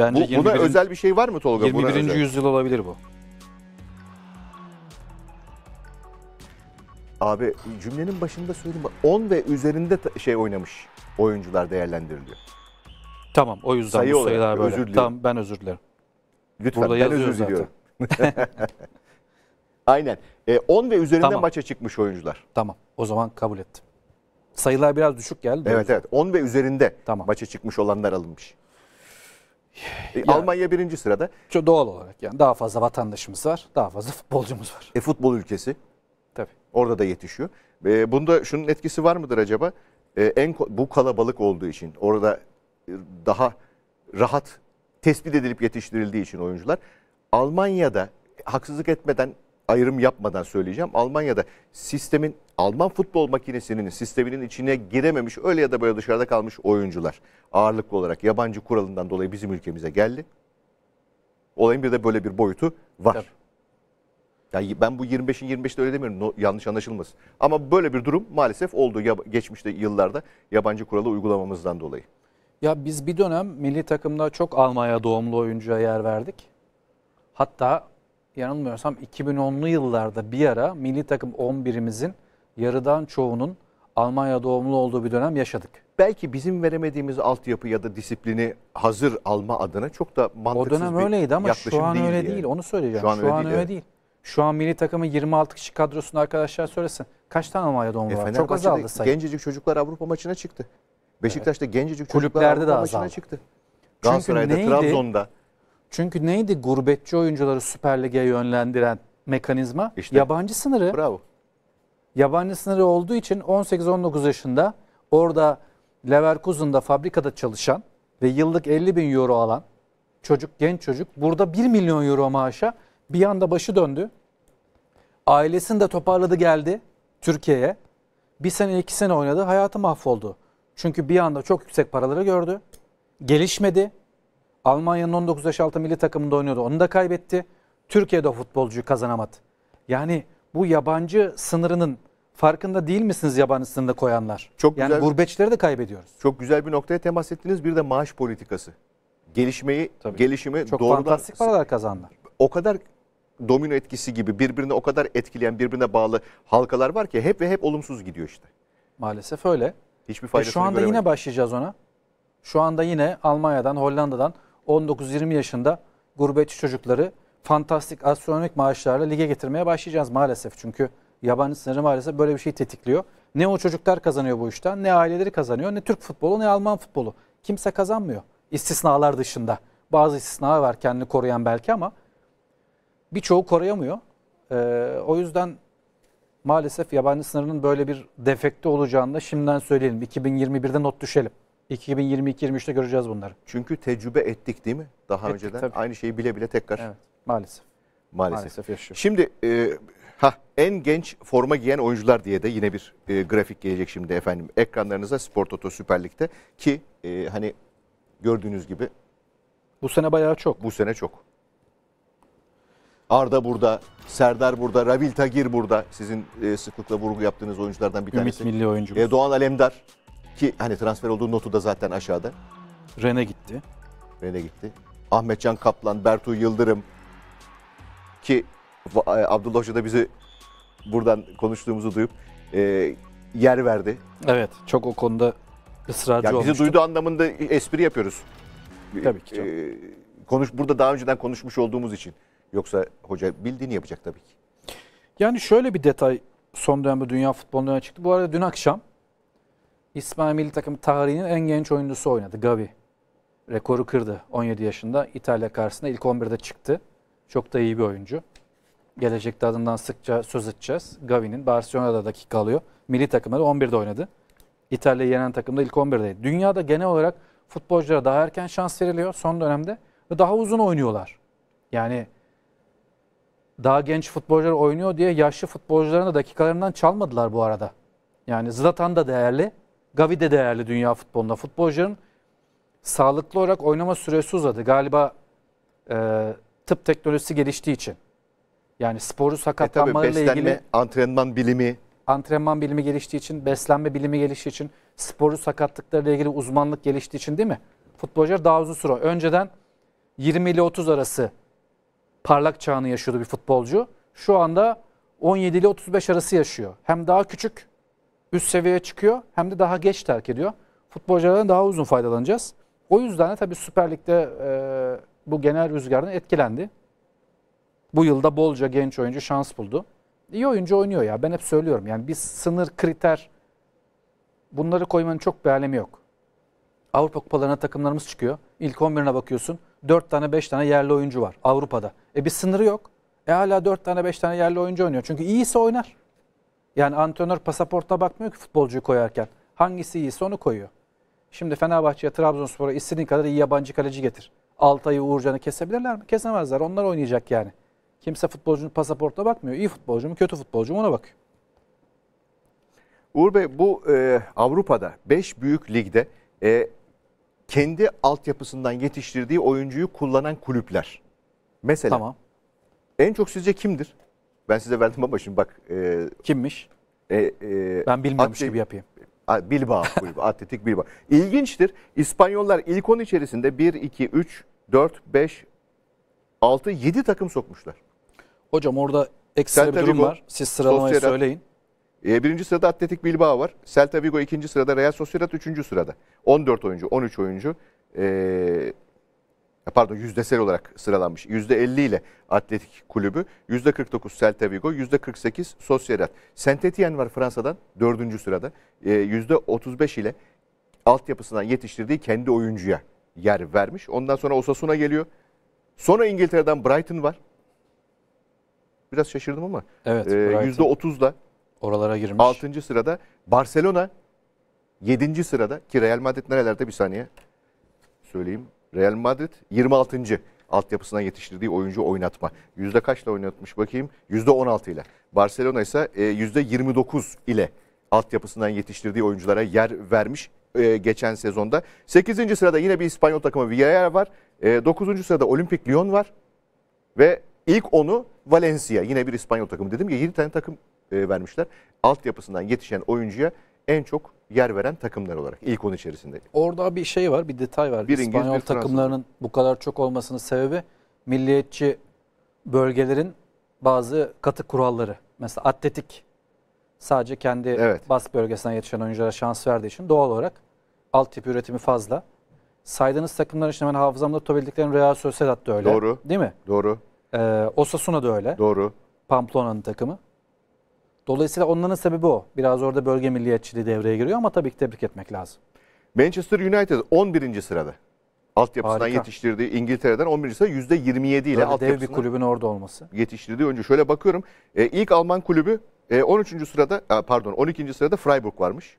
Bence bu, 21. buna özel bir şey var mı Tolga? 21. yüzyıl olabilir bu. Abi cümlenin başında söyleyeyim. 10 ve üzerinde şey oynamış oyuncular değerlendiriliyor. Tamam o yüzden Sayı bu olarak, böyle. Özür diliyorum. tamam ben özür dilerim. Lütfen Burada ben özür diliyorum. Aynen. 10 e, ve üzerinde tamam. maça çıkmış oyuncular. Tamam o zaman kabul ettim. Sayılar biraz düşük geldi. Evet evet 10 ve üzerinde tamam. maça çıkmış olanlar alınmış. E, Almanya birinci sırada. Çok doğal olarak yani daha fazla vatandaşımız var, daha fazla futbolcumuz var. E futbol ülkesi. Tabii. Orada da yetişiyor. E, bunda şunun etkisi var mıdır acaba? E, en bu kalabalık olduğu için orada e, daha rahat tespit edilip yetiştirildiği için oyuncular Almanya'da haksızlık etmeden ayrım yapmadan söyleyeceğim. Almanya'da sistemin Alman futbol makinesinin sisteminin içine girememiş öyle ya da böyle dışarıda kalmış oyuncular ağırlıklı olarak yabancı kuralından dolayı bizim ülkemize geldi. Olayın bir de böyle bir boyutu var. Yani ben bu 25'in 25'te öyle demiyorum. No, yanlış anlaşılmaz. Ama böyle bir durum maalesef oldu ya, geçmişte yıllarda yabancı kuralı uygulamamızdan dolayı. Ya biz bir dönem milli takımda çok Almanya doğumlu oyuncuya yer verdik. Hatta yanılmıyorsam 2010'lu yıllarda bir ara milli takım 11'imizin yarıdan çoğunun Almanya doğumlu olduğu bir dönem yaşadık. Belki bizim veremediğimiz altyapı ya da disiplini hazır alma adına çok da mantıksız bir O dönem bir öyleydi ama şu an öyle yani. değil. Onu söyleyeceğim. Şu an, şu öyle, an değil, öyle değil. Şu an milli takımın 26 kişi kadrosunu arkadaşlar söylesin. Kaç tane Almanya doğumlu e, var? Çok azaldı sayı. Gencecik çocuklar Avrupa maçına çıktı. Beşiktaş'ta evet. gencecik çocuklar Kulüplerde Avrupa de maçına çıktı. Galatasaray'da, Trabzon'da. Çünkü neydi gurbetçi oyuncuları Süper Lig'e yönlendiren mekanizma? İşte. Yabancı sınırı. Bravo. Yabancı sınırı olduğu için 18-19 yaşında orada Leverkusen'da fabrikada çalışan ve yıllık 50 bin euro alan çocuk, genç çocuk burada 1 milyon euro maaşa bir anda başı döndü. Ailesini de toparladı geldi Türkiye'ye. Bir sene iki sene oynadı hayatı mahvoldu. Çünkü bir anda çok yüksek paraları gördü. Gelişmedi. Almanya'nın 19 yaş altı milli takımında oynuyordu. Onu da kaybetti. Türkiye'de futbolcuyu kazanamadı. Yani bu yabancı sınırının farkında değil misiniz yabancı sınırını koyanlar? Çok yani güzel, gurbetçileri de kaybediyoruz. Çok güzel bir noktaya temas ettiniz. Bir de maaş politikası. Gelişmeyi, Tabii. gelişimi çok doğrudan... fantastik paralar kazandılar. O kadar domino etkisi gibi birbirine o kadar etkileyen, birbirine bağlı halkalar var ki hep ve hep olumsuz gidiyor işte. Maalesef öyle. Hiçbir faydasını e Şu anda göremedim. yine başlayacağız ona. Şu anda yine Almanya'dan, Hollanda'dan 19-20 yaşında gurbetçi çocukları fantastik astronomik maaşlarla lige getirmeye başlayacağız maalesef. Çünkü yabancı sınırı maalesef böyle bir şey tetikliyor. Ne o çocuklar kazanıyor bu işten ne aileleri kazanıyor ne Türk futbolu ne Alman futbolu. Kimse kazanmıyor istisnalar dışında. Bazı istisnalar var kendini koruyan belki ama birçoğu koruyamıyor. Ee, o yüzden maalesef yabancı sınırının böyle bir defekte olacağını da şimdiden söyleyelim. 2021'de not düşelim. 2022 2023te göreceğiz bunları. Çünkü tecrübe ettik değil mi? Daha ettik, önceden tabii. aynı şeyi bile bile tekrar. Evet, maalesef. Maalesef. maalesef yaşıyor. Şimdi e, ha en genç forma giyen oyuncular diye de yine bir e, grafik gelecek şimdi efendim. Ekranlarınıza Sport Toto Süper Lig'de ki e, hani gördüğünüz gibi. Bu sene bayağı çok. Bu sene çok. Arda burada, Serdar burada, Rabil Tagir burada. Sizin e, sıklıkla vurgu yaptığınız oyunculardan bir Ümit tanesi. Ümit milli oyuncumuz. E, Doğan Alemdar. Ki hani transfer olduğu notu da zaten aşağıda. Rene gitti. Rene gitti. Ahmetcan Kaplan, Bertu Yıldırım ki e, Abdullah Hoca da bizi buradan konuştuğumuzu duyup e, yer verdi. Evet, çok o konuda ısrarcı yani olmuştu. Bizi duyduğu anlamında espri yapıyoruz. Tabii ki. E, canım. E, konuş burada daha önceden konuşmuş olduğumuz için. Yoksa hoca bildiğini yapacak tabii ki. Yani şöyle bir detay son dönemde dünya futbolundan çıktı. Bu arada dün akşam İspanya milli takım tarihinin en genç oyuncusu oynadı Gavi. Rekoru kırdı 17 yaşında. İtalya karşısında ilk 11'de çıktı. Çok da iyi bir oyuncu. Gelecekte adından sıkça söz edeceğiz. Gavi'nin Barcelona'da dakika alıyor. Milli takımda da 11'de oynadı. İtalya'yı yenen takımda ilk 11'deydi. Dünyada genel olarak futbolculara daha erken şans veriliyor son dönemde ve daha uzun oynuyorlar. Yani daha genç futbolcular oynuyor diye yaşlı futbolcuların da dakikalarından çalmadılar bu arada. Yani Zlatan da değerli Gavi de değerli dünya futbolunda. Futbolcuların sağlıklı olarak oynama süresi uzadı. Galiba e, tıp teknolojisi geliştiği için. Yani sporu sakatlanmalarıyla e tabii beslenme, ilgili... antrenman bilimi. Antrenman bilimi geliştiği için, beslenme bilimi geliştiği için, sporu sakatlıklarıyla ilgili uzmanlık geliştiği için değil mi? Futbolcular daha uzun süre. Önceden 20 ile 30 arası parlak çağını yaşıyordu bir futbolcu. Şu anda 17 ile 35 arası yaşıyor. Hem daha küçük üst seviyeye çıkıyor hem de daha geç terk ediyor. Futbolculardan daha uzun faydalanacağız. O yüzden de tabii Süper Lig'de e, bu genel rüzgardan etkilendi. Bu yılda bolca genç oyuncu şans buldu. İyi oyuncu oynuyor ya ben hep söylüyorum. Yani bir sınır kriter bunları koymanın çok bir alemi yok. Avrupa kupalarına takımlarımız çıkıyor. İlk 11'ine bakıyorsun. 4 tane 5 tane yerli oyuncu var Avrupa'da. E bir sınırı yok. E hala 4 tane 5 tane yerli oyuncu oynuyor. Çünkü iyiyse oynar. Yani antrenör pasaporta bakmıyor ki futbolcuyu koyarken. Hangisi iyiyse onu koyuyor. Şimdi Fenerbahçe'ye, Trabzonspor'a istediğin kadar iyi yabancı kaleci getir. Altay'ı, Uğurcan'ı kesebilirler mi? Kesemezler. Onlar oynayacak yani. Kimse futbolcunun pasaporta bakmıyor. İyi futbolcu mu, kötü futbolcu mu ona bakıyor. Uğur Bey bu e, Avrupa'da 5 büyük ligde e, kendi altyapısından yetiştirdiği oyuncuyu kullanan kulüpler. Mesela tamam. en çok sizce kimdir? Ben size verdim ama şimdi bak. E, Kimmiş? E, e, ben bilmiyormuş gibi yapayım. Bilbao kulübü, Atletik Bilbao. İlginçtir. İspanyollar ilk 10 içerisinde 1, 2, 3, 4, 5, 6, 7 takım sokmuşlar. Hocam orada ekstra Celta bir durum Vigo, var. Siz sıralamayı Sociedad, söyleyin. E, birinci sırada Atletik Bilbao var. Celta Vigo ikinci sırada, Real Sociedad üçüncü sırada. 14 oyuncu, 13 oyuncu. E, pardon yüzdesel olarak sıralanmış. %50 ile Atletik Kulübü, %49 Celta Vigo, %48 Sociedad. Saint-Étienne var Fransa'dan dördüncü sırada. E, ee, %35 ile altyapısından yetiştirdiği kendi oyuncuya yer vermiş. Ondan sonra Osasuna geliyor. Sonra İngiltere'den Brighton var. Biraz şaşırdım ama. Evet. E, ee, 30'da. oralara girmiş. 6. sırada Barcelona 7. sırada ki Real Madrid nerelerde bir saniye söyleyeyim. Real Madrid 26. altyapısına yetiştirdiği oyuncu oynatma. Yüzde kaçla oynatmış bakayım? Yüzde 16 ile. Barcelona ise e, yüzde 29 ile altyapısından yetiştirdiği oyunculara yer vermiş e, geçen sezonda. 8. sırada yine bir İspanyol takımı Villarreal var. 9. E, sırada Olimpik Lyon var. Ve ilk onu Valencia. Yine bir İspanyol takımı. Dedim ya 7 tane takım e, vermişler. Altyapısından yetişen oyuncuya en çok yer veren takımlar olarak ilk 10 içerisinde. Orada bir şey var, bir detay var. Bir İngiliz, İspanyol bir takımlarının Fransız. bu kadar çok olmasının sebebi milliyetçi bölgelerin bazı katı kuralları. Mesela atletik sadece kendi evet. bas bölgesine yetişen oyunculara şans verdiği için doğal olarak alt tip üretimi fazla. Saydığınız takımların için hemen hafızamda tutabildiklerim Real Sociedad da öyle. Doğru. Değil mi? Doğru. Ee, Osasuna da öyle. Doğru. Pamplona'nın takımı. Dolayısıyla onların sebebi o. Biraz orada bölge milliyetçiliği devreye giriyor ama tabii ki tebrik etmek lazım. Manchester United 11. sırada. Altyapısından Harika. yetiştirdiği İngiltere'den 11. sırada %27 ile Tabii dev bir kulübün orada olması. Yetiştirdiği önce. Şöyle bakıyorum. E, ilk Alman kulübü e, 13. sırada e, pardon 12. sırada Freiburg varmış.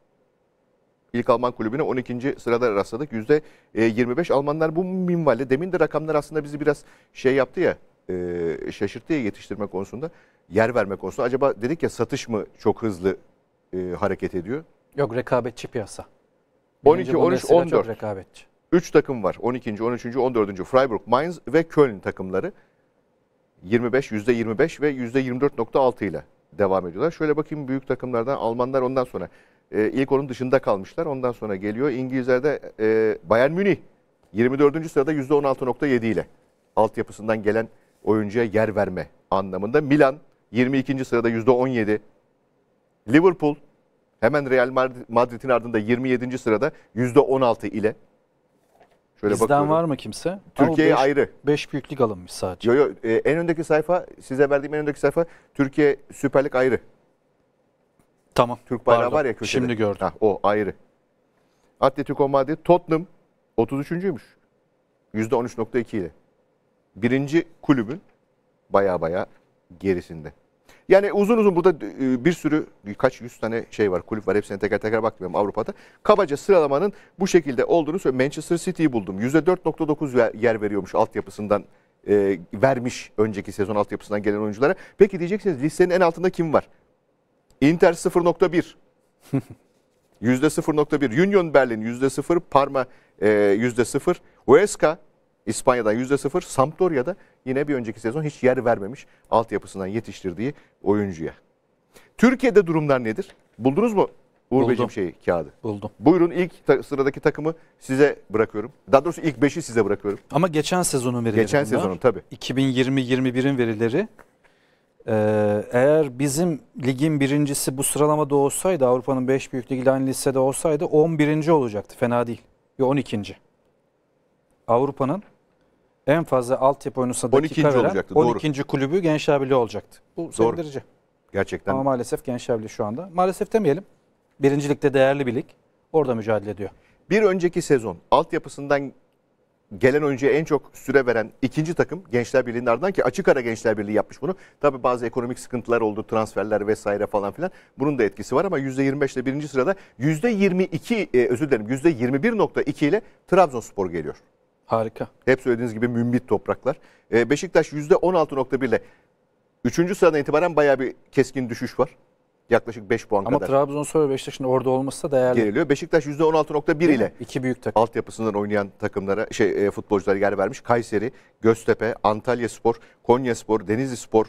İlk Alman kulübüne 12. sırada rastladık. %25 e, Almanlar bu minvalde. Demin de rakamlar aslında bizi biraz şey yaptı ya e, şaşırtıya yetiştirme konusunda yer verme konusunda. Acaba dedik ya satış mı çok hızlı e, hareket ediyor? Yok rekabetçi piyasa. 12, 13, 14. Çok rekabetçi. 3 takım var. 12. 13. 14. Freiburg, Mainz ve Köln takımları. 25, %25 ve %24.6 ile devam ediyorlar. Şöyle bakayım büyük takımlardan Almanlar ondan sonra e, ilk onun dışında kalmışlar. Ondan sonra geliyor İngilizler'de e, Bayern Münih 24. sırada %16.7 ile altyapısından gelen oyuncuya yer verme anlamında. Milan 22. sırada %17. Liverpool hemen Real Madrid'in ardında 27. sırada %16 ile. Şöyle Bizden bakıyorum. var mı kimse? Türkiye ayrı. 5 büyüklük alınmış sadece. Yo, yo, e, en öndeki sayfa size verdiğim en öndeki sayfa Türkiye Süper Lig ayrı. Tamam. Türk bayrağı pardon. var ya köşede. Şimdi gördüm. Ha, o ayrı. Atletico Madrid, Tottenham 33.'müş. %13.2 ile birinci kulübün baya baya gerisinde. Yani uzun uzun burada e, bir sürü birkaç yüz tane şey var kulüp var hepsine teker teker bakmıyorum Avrupa'da. Kabaca sıralamanın bu şekilde olduğunu söylüyorum. Manchester City'yi buldum. %4.9 yer veriyormuş altyapısından e, vermiş önceki sezon altyapısından gelen oyunculara. Peki diyeceksiniz listenin en altında kim var? Inter 0.1. %0.1. Union Berlin %0. Parma %0. E, Huesca İspanya'dan %0, Sampdoria'da yine bir önceki sezon hiç yer vermemiş altyapısından yetiştirdiği oyuncuya. Türkiye'de durumlar nedir? Buldunuz mu Uğur Beyciğim şeyi kağıdı. Buldum. Buyurun ilk ta- sıradaki takımı size bırakıyorum. Daha doğrusu ilk 5'i size bırakıyorum. Ama geçen sezonun verileri Geçen bunlar. sezonun tabii. 2020-21'in verileri. Ee, eğer bizim ligin birincisi bu sıralamada olsaydı Avrupa'nın 5 büyük ligi aynı listede olsaydı 11. olacaktı. Fena değil. Ve 12. Avrupa'nın en fazla altyapı oyunusuna dakika 12. veren olacaktı, doğru. kulübü kulübü Gençlerbirliği olacaktı. Bu Doğru. sevindirici. Gerçekten. Ama maalesef Gençlerbirliği şu anda. Maalesef demeyelim. Birincilikte değerli bir lig. Orada mücadele ediyor. Bir önceki sezon altyapısından gelen oyuncuya en çok süre veren ikinci takım Gençler Birliği'nin ardından ki açık ara Gençler Birliği yapmış bunu. Tabi bazı ekonomik sıkıntılar oldu, transferler vesaire falan filan. Bunun da etkisi var ama %25 ile birinci sırada %22 e, özür dilerim %21.2 ile Trabzonspor geliyor. Harika. Hep söylediğiniz gibi mümbit topraklar. E, Beşiktaş %16.1 ile 3. sıradan itibaren bayağı bir keskin düşüş var. Yaklaşık 5 puan Ama kadar. Ama Trabzonspor ve Beşiktaş'ın orada olması da değerli. Geriliyor. Beşiktaş %16.1 Değil ile mi? iki büyük takım. altyapısından oynayan takımlara şey e, futbolculara yer vermiş. Kayseri, Göztepe, Antalya Spor, Konya Spor, Denizli Spor.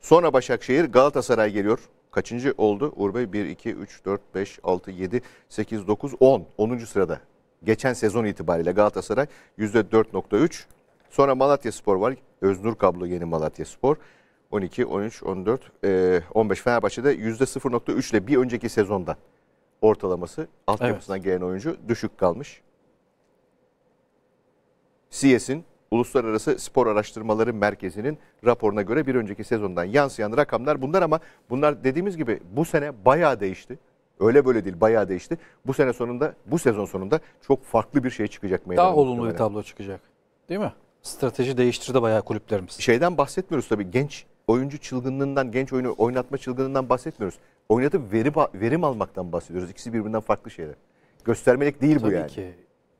Sonra Başakşehir, Galatasaray geliyor. Kaçıncı oldu? Urbe Bey 1, 2, 3, 4, 5, 6, 7, 8, 9, 10. 10. sırada geçen sezon itibariyle Galatasaray %4.3. Sonra Malatya Spor var. Öznur Kablo yeni Malatya Spor. 12, 13, 14, 15 Fenerbahçe'de %0.3 ile bir önceki sezonda ortalaması alt evet. yapısından gelen oyuncu düşük kalmış. CS'in Uluslararası Spor Araştırmaları Merkezi'nin raporuna göre bir önceki sezondan yansıyan rakamlar bunlar ama bunlar dediğimiz gibi bu sene bayağı değişti. Öyle böyle değil bayağı değişti. Bu sene sonunda bu sezon sonunda çok farklı bir şey çıkacak meydana. Daha olumlu bir tablo çıkacak. Değil mi? Strateji değiştirdi bayağı kulüplerimiz. Şeyden bahsetmiyoruz tabii genç oyuncu çılgınlığından, genç oyunu oynatma çılgınlığından bahsetmiyoruz. Oynatıp verim, verim almaktan bahsediyoruz. İkisi birbirinden farklı şeyler. Göstermelik değil tabii bu yani. Tabii ki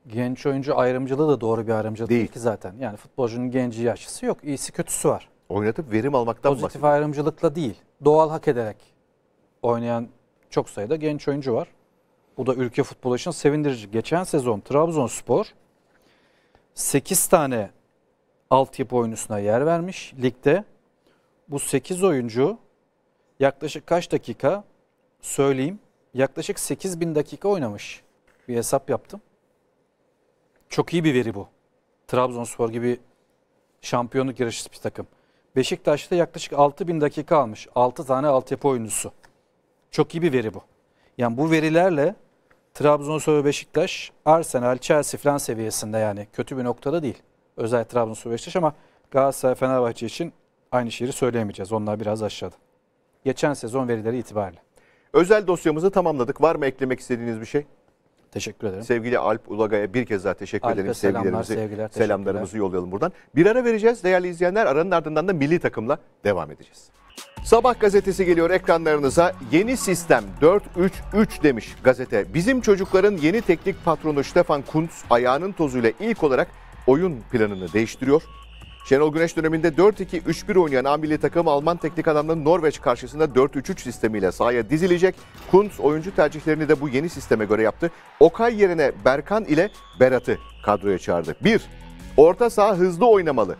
genç oyuncu ayrımcılığı da doğru bir ayrımcılık değil. değil ki zaten. Yani futbolcunun genci yaşlısı yok. İyisi kötüsü var. Oynatıp verim almaktan Pozitif bahsediyor. ayrımcılıkla değil. Doğal hak ederek oynayan çok sayıda genç oyuncu var. Bu da ülke futbolu için sevindirici. Geçen sezon Trabzonspor 8 tane altyapı oyuncusuna yer vermiş ligde. Bu 8 oyuncu yaklaşık kaç dakika söyleyeyim. Yaklaşık 8 bin dakika oynamış. Bir hesap yaptım. Çok iyi bir veri bu. Trabzonspor gibi şampiyonluk yarışısı bir takım. Beşiktaş'ta yaklaşık 6 bin dakika almış. 6 tane altyapı oyuncusu. Çok iyi bir veri bu. Yani bu verilerle Trabzonspor, Beşiktaş, Arsenal, Chelsea falan seviyesinde yani kötü bir noktada değil. Özel Trabzonspor, Beşiktaş ama Galatasaray, Fenerbahçe için aynı şeyi söyleyemeyeceğiz. Onlar biraz aşağıda. Geçen sezon verileri itibariyle. Özel dosyamızı tamamladık. Var mı eklemek istediğiniz bir şey? Teşekkür ederim. Sevgili Alp Ulagay'a bir kez daha teşekkür Alp'e edelim. Sevgilerimizi, sevgiler, selamlarımızı yollayalım buradan. Bir ara vereceğiz değerli izleyenler. Aranın ardından da milli takımla devam edeceğiz. Sabah gazetesi geliyor ekranlarınıza. Yeni sistem 4-3-3 demiş gazete. Bizim çocukların yeni teknik patronu Stefan Kuntz ayağının tozuyla ilk olarak oyun planını değiştiriyor. Şenol Güneş döneminde 4-2-3-1 oynayan A takım Alman teknik adamının Norveç karşısında 4-3-3 sistemiyle sahaya dizilecek. Kuntz oyuncu tercihlerini de bu yeni sisteme göre yaptı. Okay yerine Berkan ile Berat'ı kadroya çağırdı. 1. Orta saha hızlı oynamalı.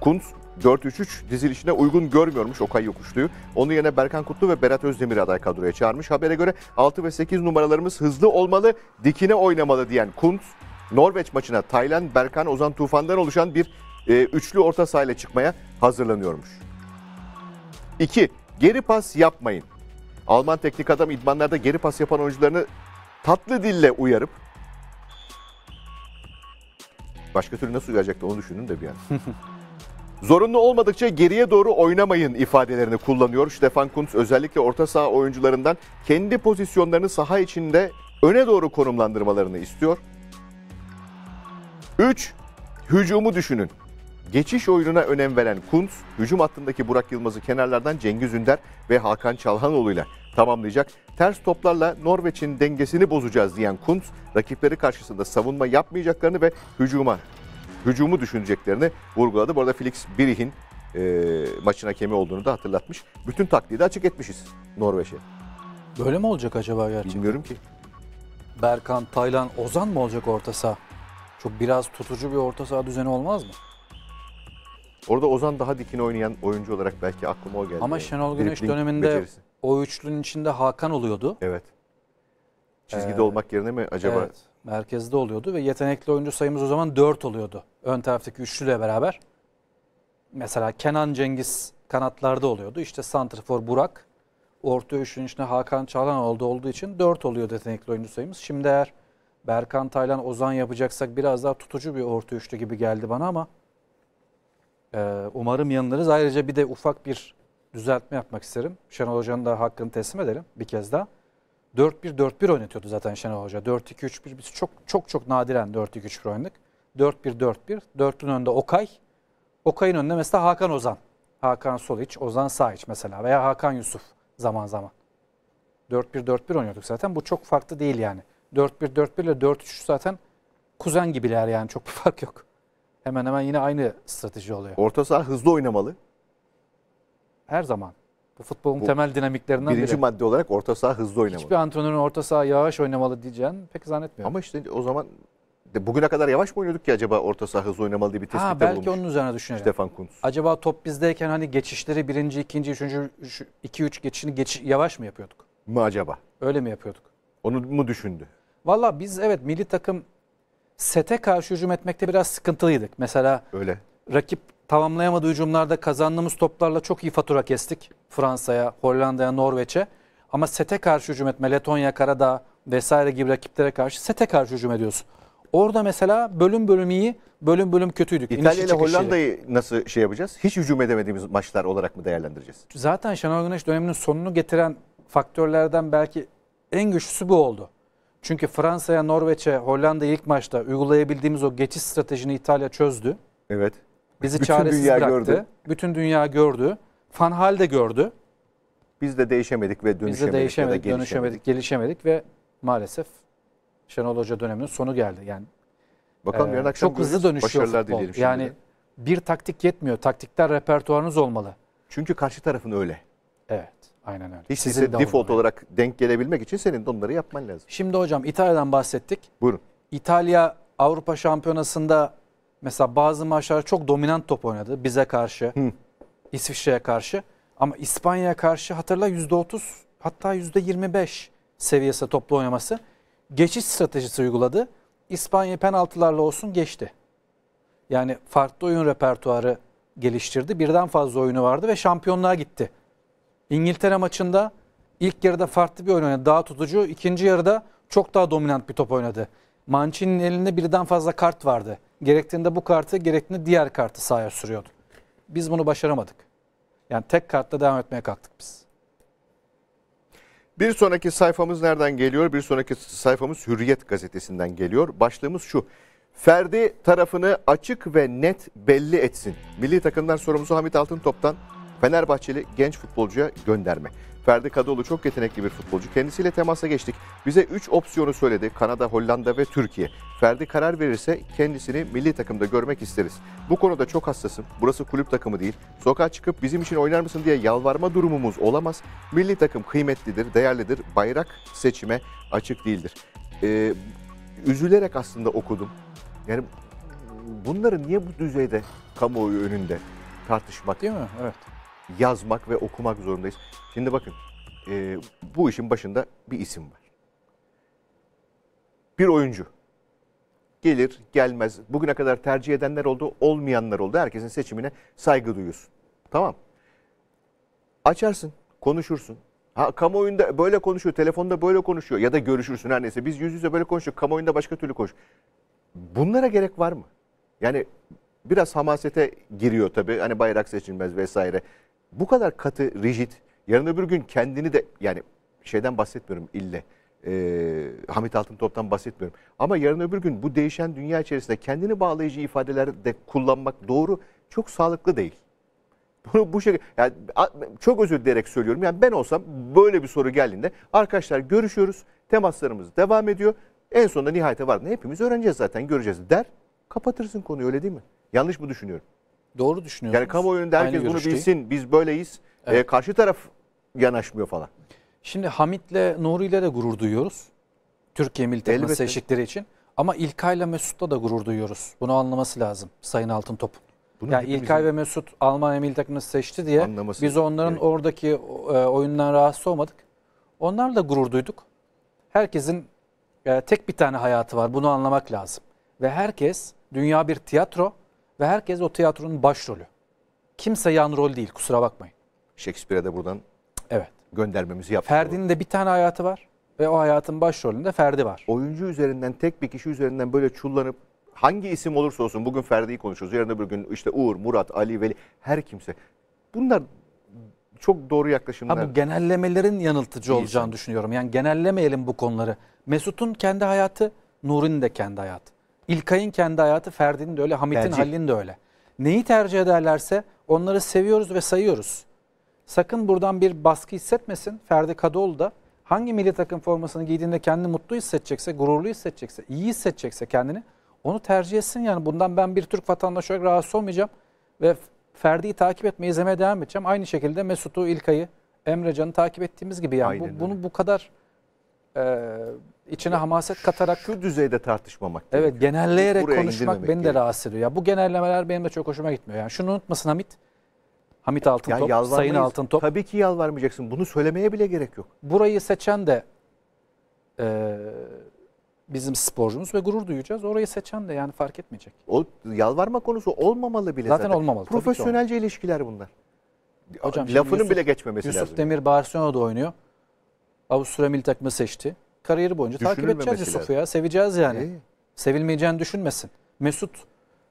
Kuntz 4-3-3 dizilişine uygun görmüyormuş Okay Yokuşlu'yu. Onun yerine Berkan Kutlu ve Berat Özdemir aday kadroya çağırmış. Habere göre 6 ve 8 numaralarımız hızlı olmalı, dikine oynamalı diyen Kuntz Norveç maçına Taylan, Berkan, Ozan Tufan'dan oluşan bir e, üçlü orta sahayla çıkmaya hazırlanıyormuş. 2. Geri pas yapmayın. Alman teknik adam idmanlarda geri pas yapan oyuncularını tatlı dille uyarıp başka türlü nasıl uyaracaktı onu düşündüm de bir an. Zorunlu olmadıkça geriye doğru oynamayın ifadelerini kullanıyor. Stefan Kuntz özellikle orta saha oyuncularından kendi pozisyonlarını saha içinde öne doğru konumlandırmalarını istiyor. 3. Hücumu düşünün. Geçiş oyununa önem veren Kuntz, hücum hattındaki Burak Yılmaz'ı kenarlardan Cengiz Ünder ve Hakan Çalhanoğlu ile tamamlayacak. Ters toplarla Norveç'in dengesini bozacağız diyen Kuntz, rakipleri karşısında savunma yapmayacaklarını ve hücuma hücumu düşüneceklerini vurguladı. Bu arada Felix Birih'in e, maçın hakemi olduğunu da hatırlatmış. Bütün taktiği de açık etmişiz Norveç'e. Böyle mi olacak acaba gerçekten? Bilmiyorum ki. Berkan, Taylan, Ozan mı olacak orta saha? Çok biraz tutucu bir orta saha düzeni olmaz mı? Orada Ozan daha dikine oynayan oyuncu olarak belki aklıma o geldi. Ama Şenol Güneş Dribbling döneminde becerisi. o üçlünün içinde Hakan oluyordu. Evet. Çizgide ee, olmak yerine mi acaba? Evet, merkezde oluyordu ve yetenekli oyuncu sayımız o zaman 4 oluyordu. Ön taraftaki üçlüyle beraber. Mesela Kenan Cengiz kanatlarda oluyordu. İşte Santrfor Burak. Orta üçlünün içinde Hakan Çalhan oldu olduğu için 4 oluyor yetenekli oyuncu sayımız. Şimdi eğer Berkan Taylan Ozan yapacaksak biraz daha tutucu bir orta üçlü gibi geldi bana ama e, umarım yanılırız. Ayrıca bir de ufak bir düzeltme yapmak isterim. Şenol Hoca'nın da hakkını teslim edelim bir kez daha. 4-1-4-1 oynatıyordu zaten Şenol Hoca. 4-2-3-1 biz çok çok çok nadiren 4-2-3-1 oynadık. 4-1-4-1. 4'ün önünde Okay. Okay'ın önünde mesela Hakan Ozan. Hakan Soliç, Ozan Saiç mesela veya Hakan Yusuf zaman zaman. 4-1-4-1 oynuyorduk zaten. Bu çok farklı değil yani. 4-1-4-1 ile 4-3 zaten kuzen gibiler yani çok bir fark yok. Hemen hemen yine aynı strateji oluyor. Orta saha hızlı oynamalı. Her zaman. Bu futbolun Bu temel dinamiklerinden birinci biri. Birinci madde olarak orta saha hızlı oynamalı. Hiçbir antrenörün orta saha yavaş oynamalı diyeceğin pek zannetmiyorum. Ama işte o zaman de bugüne kadar yavaş mı oynuyorduk ki acaba orta saha hızlı oynamalı diye bir tespitte bulunmuş. Belki onun üzerine düşünelim. Stefan Kuntz. Acaba top bizdeyken hani geçişleri birinci, ikinci, üçüncü, üç, iki, üç geçişini geç, yavaş mı yapıyorduk? Mı acaba? Öyle mi yapıyorduk? Onu mu düşündü? Valla biz evet milli takım sete karşı hücum etmekte biraz sıkıntılıydık. Mesela öyle. Rakip tamamlayamadığı hücumlarda kazandığımız toplarla çok iyi fatura kestik. Fransa'ya, Hollanda'ya, Norveç'e. Ama sete karşı hücum etme, Letonya, Karadağ vesaire gibi rakiplere karşı sete karşı hücum ediyorsun. Orada mesela bölüm bölüm iyi, bölüm bölüm kötüydük. İtalya ile Hollanda'yı nasıl şey yapacağız? Hiç hücum edemediğimiz maçlar olarak mı değerlendireceğiz? Zaten Şenol Güneş döneminin sonunu getiren faktörlerden belki en güçlüsü bu oldu. Çünkü Fransa'ya, Norveç'e, Hollanda ilk maçta uygulayabildiğimiz o geçiş stratejini İtalya çözdü. Evet. Bizi Bütün çaresiz dünya bıraktı. Gördü. Bütün dünya gördü. Fanhal de gördü. Biz de değişemedik ve dönüşemedik. Biz de değişemedik, de dönüşemedik, gelişemedik ve maalesef Şenol Hoca döneminin sonu geldi. Yani Bakalım yarın e, akşam çok hızlı dönüşüyor futbol. Yani bir taktik yetmiyor. Taktikler repertuarınız olmalı. Çünkü karşı tarafın öyle. Evet. Aynen öyle. Hiç Sizin de default olarak denk gelebilmek için senin de onları yapman lazım. Şimdi hocam İtalya'dan bahsettik. Buyurun. İtalya Avrupa Şampiyonası'nda mesela bazı maçlarda çok dominant top oynadı bize karşı, Hı. İsviçre'ye karşı. Ama İspanya'ya karşı hatırla %30 hatta %25 seviyesi toplu oynaması. Geçiş stratejisi uyguladı. İspanya penaltılarla olsun geçti. Yani farklı oyun repertuarı geliştirdi. Birden fazla oyunu vardı ve şampiyonluğa gitti. İngiltere maçında ilk yarıda farklı bir oyun oynadı. Daha tutucu. ikinci yarıda çok daha dominant bir top oynadı. Mancini'nin elinde birden fazla kart vardı. Gerektiğinde bu kartı, gerektiğinde diğer kartı sahaya sürüyordu. Biz bunu başaramadık. Yani tek kartla devam etmeye kalktık biz. Bir sonraki sayfamız nereden geliyor? Bir sonraki sayfamız Hürriyet gazetesinden geliyor. Başlığımız şu. Ferdi tarafını açık ve net belli etsin. Milli takımlar sorumuzu Hamit Altıntop'tan Fenerbahçeli genç futbolcuya gönderme. Ferdi Kadıoğlu çok yetenekli bir futbolcu. Kendisiyle temasa geçtik. Bize 3 opsiyonu söyledi. Kanada, Hollanda ve Türkiye. Ferdi karar verirse kendisini milli takımda görmek isteriz. Bu konuda çok hassasım. Burası kulüp takımı değil. Sokağa çıkıp bizim için oynar mısın diye yalvarma durumumuz olamaz. Milli takım kıymetlidir, değerlidir. Bayrak seçime açık değildir. Ee, üzülerek aslında okudum. Yani bunları niye bu düzeyde kamuoyu önünde tartışmak? Değil mi? Evet yazmak ve okumak zorundayız. Şimdi bakın e, bu işin başında bir isim var. Bir oyuncu gelir gelmez bugüne kadar tercih edenler oldu olmayanlar oldu. Herkesin seçimine saygı duyuyorsun. Tamam. Açarsın konuşursun. Ha kamuoyunda böyle konuşuyor, telefonda böyle konuşuyor ya da görüşürsün her neyse. Biz yüz yüze böyle konuşuyoruz, kamuoyunda başka türlü konuş. Bunlara gerek var mı? Yani biraz hamasete giriyor tabii. Hani bayrak seçilmez vesaire bu kadar katı, rigid, yarın öbür gün kendini de yani şeyden bahsetmiyorum ille. E, Hamit Altıntop'tan bahsetmiyorum. Ama yarın öbür gün bu değişen dünya içerisinde kendini bağlayıcı ifadeler de kullanmak doğru çok sağlıklı değil. Bunu bu şekilde yani çok özür dileyerek söylüyorum. Yani ben olsam böyle bir soru geldiğinde arkadaşlar görüşüyoruz. Temaslarımız devam ediyor. En sonunda nihayete var. Ne Hepimiz öğreneceğiz zaten göreceğiz der. Kapatırsın konuyu öyle değil mi? Yanlış mı düşünüyorum? Doğru düşünüyorsunuz. Yani kamuoyunda herkes bunu bilsin. Biz böyleyiz. Ee, evet. Ee, karşı taraf yanaşmıyor falan. Şimdi Hamit'le Nuri'yle de gurur duyuyoruz. Türkiye Milli Takımı seçtikleri için. Ama İlkay'la Mesut'la da gurur duyuyoruz. Bunu anlaması lazım Sayın Altıntop. Bunu yani hepimizin... İlkay ve Mesut Almanya Milli Takımı seçti diye Anlaması biz onların evet. oradaki e, oyundan rahatsız olmadık. Onlar da gurur duyduk. Herkesin e, tek bir tane hayatı var. Bunu anlamak lazım. Ve herkes dünya bir tiyatro ve herkes o tiyatronun başrolü. Kimse yan rol değil kusura bakmayın. Shakespeare'e de buradan evet. göndermemizi yaptık. Ferdi'nin de bir tane hayatı var ve o hayatın başrolünde Ferdi var. Oyuncu üzerinden tek bir kişi üzerinden böyle çullanıp hangi isim olursa olsun bugün Ferdi'yi konuşuyoruz. Yarın öbür gün işte Uğur, Murat, Ali, Veli her kimse. Bunlar çok doğru yaklaşımlar. Ha bu genellemelerin yanıltıcı olacağını düşünüyorum. Yani genellemeyelim bu konuları. Mesut'un kendi hayatı, Nuri'nin de kendi hayatı. İlkay'ın kendi hayatı Ferdi'nin de öyle, Hamit'in Tercih. Halil'in de öyle. Neyi tercih ederlerse onları seviyoruz ve sayıyoruz. Sakın buradan bir baskı hissetmesin. Ferdi Kadıoğlu da hangi milli takım formasını giydiğinde kendini mutlu hissedecekse, gururlu hissedecekse, iyi hissedecekse kendini onu tercih etsin. Yani bundan ben bir Türk vatandaşı olarak rahatsız olmayacağım ve Ferdi'yi takip etmeye, izlemeye devam edeceğim. Aynı şekilde Mesut'u, İlkay'ı, Emrecan'ı takip ettiğimiz gibi yani bu, bunu bu kadar e, içine hamaset katarak şu düzeyde tartışmamak. Evet genelleyerek konuşmak beni de rahatsız ediyor. Ya bu genellemeler benim de çok hoşuma gitmiyor. Yani şunu unutmasın Hamit. Hamit Altıntop, yani Sayın Altıntop. Tabii ki yalvarmayacaksın. Bunu söylemeye bile gerek yok. Burayı seçen de e, bizim sporcumuz ve gurur duyacağız. Orayı seçen de yani fark etmeyecek. O yalvarma konusu olmamalı bile zaten. Zaten olmamalı. Profesyonelce ilişkiler bunlar. Hocam Lafının Yusuf, bile geçmemesi Yusuf lazım. Yusuf Demir Barcelona'da oynuyor. Avusturya milli takımı seçti kariyeri boyunca takip edeceğiz Yusuf'u ya. Seveceğiz yani. İyi. Sevilmeyeceğini düşünmesin. Mesut,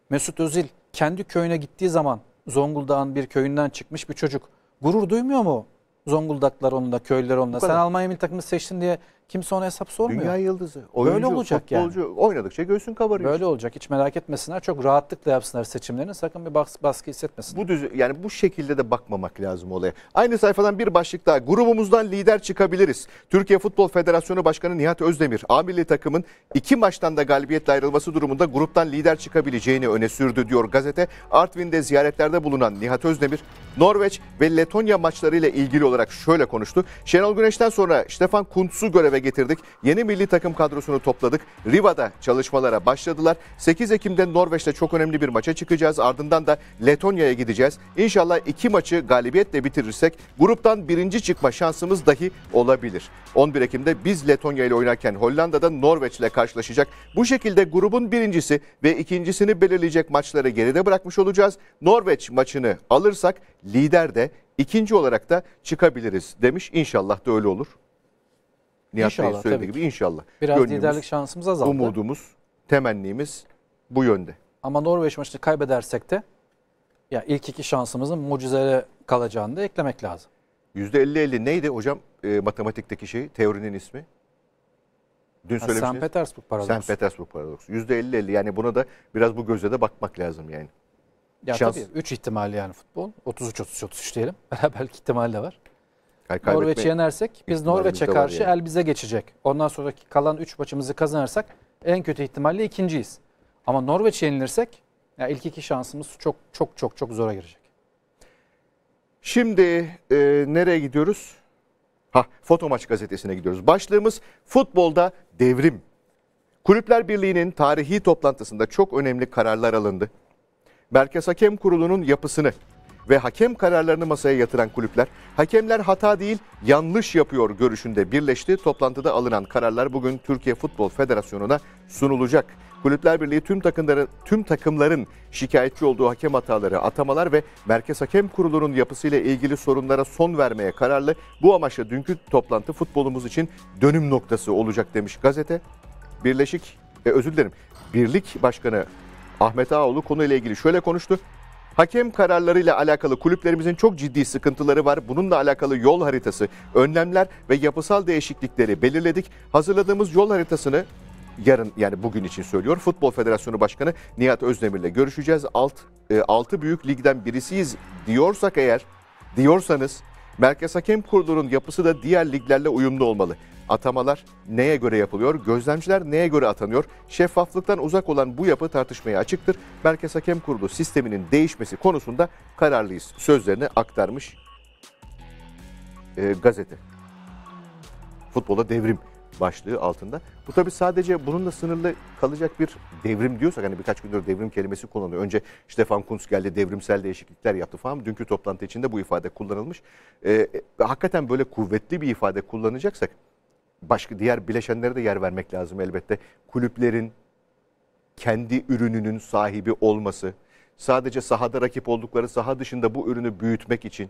Mesut Özil kendi köyüne gittiği zaman Zonguldak'ın bir köyünden çıkmış bir çocuk. Gurur duymuyor mu Zonguldaklar onunla, köylüler onunla? Sen Almanya milli takımı seçtin diye Kimse ona hesap sormuyor. Dünya yıldızı. Oyuncu, Böyle olacak futbolcu, yani. oynadıkça göğsün kabarıyor. Böyle olacak. Hiç merak etmesinler. Çok rahatlıkla yapsınlar seçimlerini. Sakın bir bas, baskı hissetmesinler. Bu düz yani bu şekilde de bakmamak lazım olaya. Aynı sayfadan bir başlık daha. Grubumuzdan lider çıkabiliriz. Türkiye Futbol Federasyonu Başkanı Nihat Özdemir, A takımın iki maçtan da galibiyetle ayrılması durumunda gruptan lider çıkabileceğini öne sürdü diyor gazete. Artvin'de ziyaretlerde bulunan Nihat Özdemir, Norveç ve Letonya maçlarıyla ilgili olarak şöyle konuştu. Şenol Güneş'ten sonra Stefan Kuntz'u göreve eve getirdik. Yeni milli takım kadrosunu topladık. Riva'da çalışmalara başladılar. 8 Ekim'de Norveç'te çok önemli bir maça çıkacağız. Ardından da Letonya'ya gideceğiz. İnşallah iki maçı galibiyetle bitirirsek gruptan birinci çıkma şansımız dahi olabilir. 11 Ekim'de biz Letonya ile oynarken Hollanda'da Norveç ile karşılaşacak. Bu şekilde grubun birincisi ve ikincisini belirleyecek maçları geride bırakmış olacağız. Norveç maçını alırsak lider de ikinci olarak da çıkabiliriz demiş. İnşallah da öyle olur. Nihat Bey'in söylediği gibi inşallah. Biraz Gönlümüz, liderlik şansımız azaldı. Umudumuz, temennimiz bu yönde. Ama Norveç maçını kaybedersek de ya ilk iki şansımızın mucizele kalacağını da eklemek lazım. %50-50 neydi hocam e, matematikteki şey, teorinin ismi? Dün söylemiştiniz. St. Petersburg paradoksu. Sen Petersburg paradoksu. %50-50 yani buna da biraz bu gözle de bakmak lazım yani. Ya Şans... tabii 3 ihtimali yani futbol. 33-33-33 diyelim. Beraberlik ihtimali de var. Yani Norveç'i yenersek biz Norveç'e karşı yani. el bize geçecek. Ondan sonraki kalan 3 maçımızı kazanırsak en kötü ihtimalle ikinciyiz. Ama Norveç yenilirsek yani ilk iki şansımız çok çok çok çok zora girecek. Şimdi e, nereye gidiyoruz? Ha, Foto Maç gazetesine gidiyoruz. Başlığımız futbolda devrim. Kulüpler Birliği'nin tarihi toplantısında çok önemli kararlar alındı. Merkez Hakem Kurulu'nun yapısını ve hakem kararlarını masaya yatıran kulüpler, hakemler hata değil yanlış yapıyor görüşünde birleşti. Toplantıda alınan kararlar bugün Türkiye Futbol Federasyonu'na sunulacak. Kulüpler Birliği tüm takımların, tüm takımların şikayetçi olduğu hakem hataları, atamalar ve Merkez Hakem Kurulu'nun yapısıyla ilgili sorunlara son vermeye kararlı. Bu amaçla dünkü toplantı futbolumuz için dönüm noktası olacak demiş gazete. Birleşik, e, özür dilerim, Birlik Başkanı Ahmet Ağoğlu konuyla ilgili şöyle konuştu. Hakem kararlarıyla alakalı kulüplerimizin çok ciddi sıkıntıları var. Bununla alakalı yol haritası, önlemler ve yapısal değişiklikleri belirledik. Hazırladığımız yol haritasını yarın yani bugün için söylüyor. Futbol Federasyonu Başkanı Nihat Özdemir'le görüşeceğiz. Alt, e, altı büyük ligden birisiyiz diyorsak eğer, diyorsanız Merkez Hakem Kurulu'nun yapısı da diğer liglerle uyumlu olmalı. Atamalar neye göre yapılıyor? Gözlemciler neye göre atanıyor? Şeffaflıktan uzak olan bu yapı tartışmaya açıktır. Merkez Hakem Kurulu sisteminin değişmesi konusunda kararlıyız sözlerini aktarmış e, gazete. Futbola devrim başlığı altında. Bu tabi sadece bununla sınırlı kalacak bir devrim diyorsak hani birkaç gündür devrim kelimesi kullanılıyor. Önce Stefan Kunz geldi devrimsel değişiklikler yaptı falan. Dünkü toplantı içinde bu ifade kullanılmış. Ee, e, hakikaten böyle kuvvetli bir ifade kullanacaksak başka diğer bileşenlere de yer vermek lazım elbette. Kulüplerin kendi ürününün sahibi olması, sadece sahada rakip oldukları saha dışında bu ürünü büyütmek için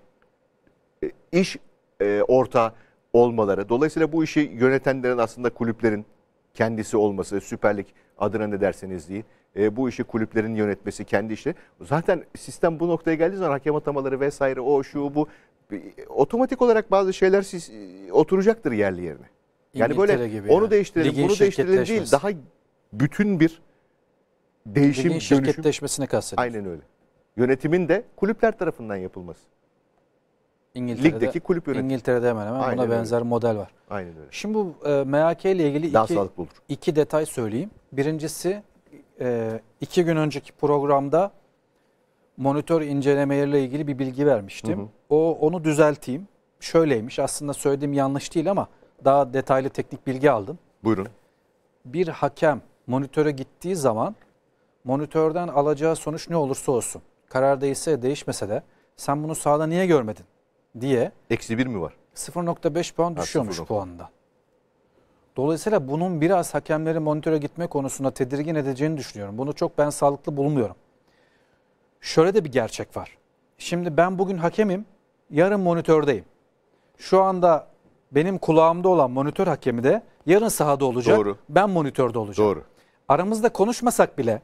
e, iş e, ortağı olmaları. Dolayısıyla bu işi yönetenlerin aslında kulüplerin kendisi olması, Süper Lig adına ne derseniz deyin. E, bu işi kulüplerin yönetmesi kendi işi. Zaten sistem bu noktaya geldiği zaman hakem atamaları vesaire o şu bu otomatik olarak bazı şeyler siz, e, oturacaktır yerli yerine. Yani İngiltere böyle gibi onu yani. değiştirelim, Ligin bunu değiştirelim değil. Daha bütün bir değişim Ligin şirketleşmesini dönüşüm. Aynen öyle. Yönetimin de kulüpler tarafından yapılması. İngiltere'de, Ligdeki kulüp yönetimi. İngiltere'de hemen hemen Aynen buna öyle. benzer model var. Aynen öyle. Şimdi bu e, MHK ile ilgili Daha iki, olur. iki detay söyleyeyim. Birincisi e, iki gün önceki programda monitör incelemeleriyle ilgili bir bilgi vermiştim. Hı hı. O onu düzelteyim. Şöyleymiş. Aslında söylediğim yanlış değil ama daha detaylı teknik bilgi aldım. Buyurun. Bir hakem monitöre gittiği zaman monitörden alacağı sonuç ne olursa olsun. Karar değişse değişmese de sen bunu sahada niye görmedin? diye Eksi bir mi var? 0.5 puan Ha, düşüyormuş 0.5. puanda. Dolayısıyla bunun biraz hakemleri monitöre gitme konusunda tedirgin edeceğini düşünüyorum. Bunu çok ben sağlıklı bulmuyorum. Şöyle de bir gerçek var. Şimdi ben bugün hakemim, yarın monitördeyim. Şu anda benim kulağımda olan monitör hakemi de yarın sahada olacak. Doğru. Ben monitörde olacağım. Doğru. Aramızda konuşmasak bile,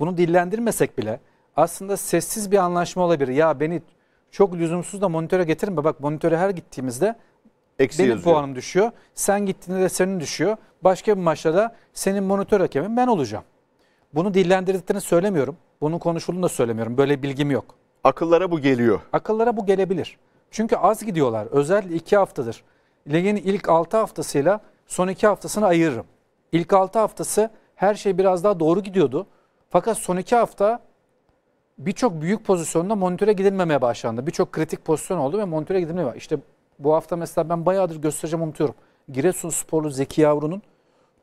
bunu dillendirmesek bile aslında sessiz bir anlaşma olabilir. Ya beni çok lüzumsuz da monitöre getirme. Bak monitöre her gittiğimizde Eksi benim yazıyor. puanım düşüyor. Sen gittiğinde de senin düşüyor. Başka bir maçta da senin monitör hakemin ben olacağım. Bunu dillendirdiklerini söylemiyorum. Bunun konuşulduğunu da söylemiyorum. Böyle bilgim yok. Akıllara bu geliyor. Akıllara bu gelebilir. Çünkü az gidiyorlar. Özellikle iki haftadır. Ligin ilk altı haftasıyla son iki haftasını ayırırım. İlk altı haftası her şey biraz daha doğru gidiyordu. Fakat son iki hafta birçok büyük pozisyonda monitöre gidilmemeye başlandı. Birçok kritik pozisyon oldu ve monitöre gidilmemeye İşte bu hafta mesela ben bayağıdır göstereceğim unutuyorum. Giresun sporlu Zeki Yavru'nun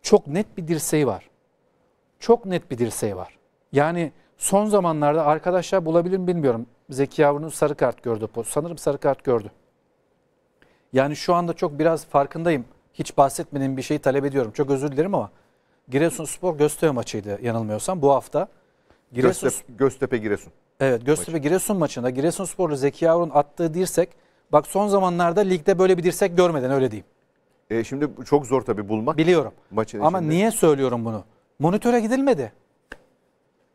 çok net bir dirseği var. Çok net bir dirseği var. Yani son zamanlarda arkadaşlar bulabilir mi bilmiyorum. Zeki Yavru'nun sarı kart gördü. Sanırım sarı kart gördü. Yani şu anda çok biraz farkındayım. Hiç bahsetmediğim bir şeyi talep ediyorum. Çok özür dilerim ama Giresun Spor Göztepe maçıydı yanılmıyorsam bu hafta. Giresun, Göztepe, Giresun. Evet Göztepe maçı. Giresun maçında Giresunsporlu Zeki Yavru'nun attığı dirsek bak son zamanlarda ligde böyle bir dirsek görmeden öyle diyeyim. E şimdi çok zor tabii bulmak. Biliyorum. Maçın Ama içinde. niye söylüyorum bunu? Monitöre gidilmedi.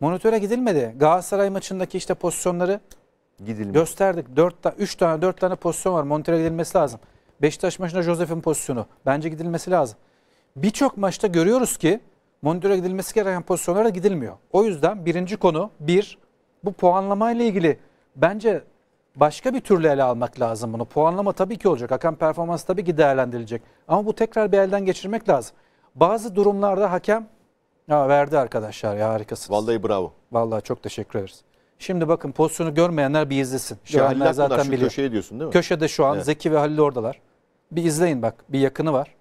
Monitöre gidilmedi. Galatasaray maçındaki işte pozisyonları Gidilmedi. gösterdik. 4 3 tane 4 tane pozisyon var. Monitöre gidilmesi lazım. Beşiktaş maçında Josef'in pozisyonu. Bence gidilmesi lazım. Birçok maçta görüyoruz ki monitöre gidilmesi gereken pozisyonlara gidilmiyor. O yüzden birinci konu bir bu puanlamayla ilgili bence başka bir türlü ele almak lazım bunu. Puanlama tabii ki olacak. Hakem performansı tabii ki değerlendirilecek. Ama bu tekrar bir elden geçirmek lazım. Bazı durumlarda hakem ya verdi arkadaşlar ya harikasınız. Vallahi bravo. Vallahi çok teşekkür ederiz. Şimdi bakın pozisyonu görmeyenler bir izlesin. Şu Görenler zaten biliyor. Köşeye diyorsun değil mi? Köşede şu an evet. Zeki ve Halil oradalar. Bir izleyin bak. Bir yakını var.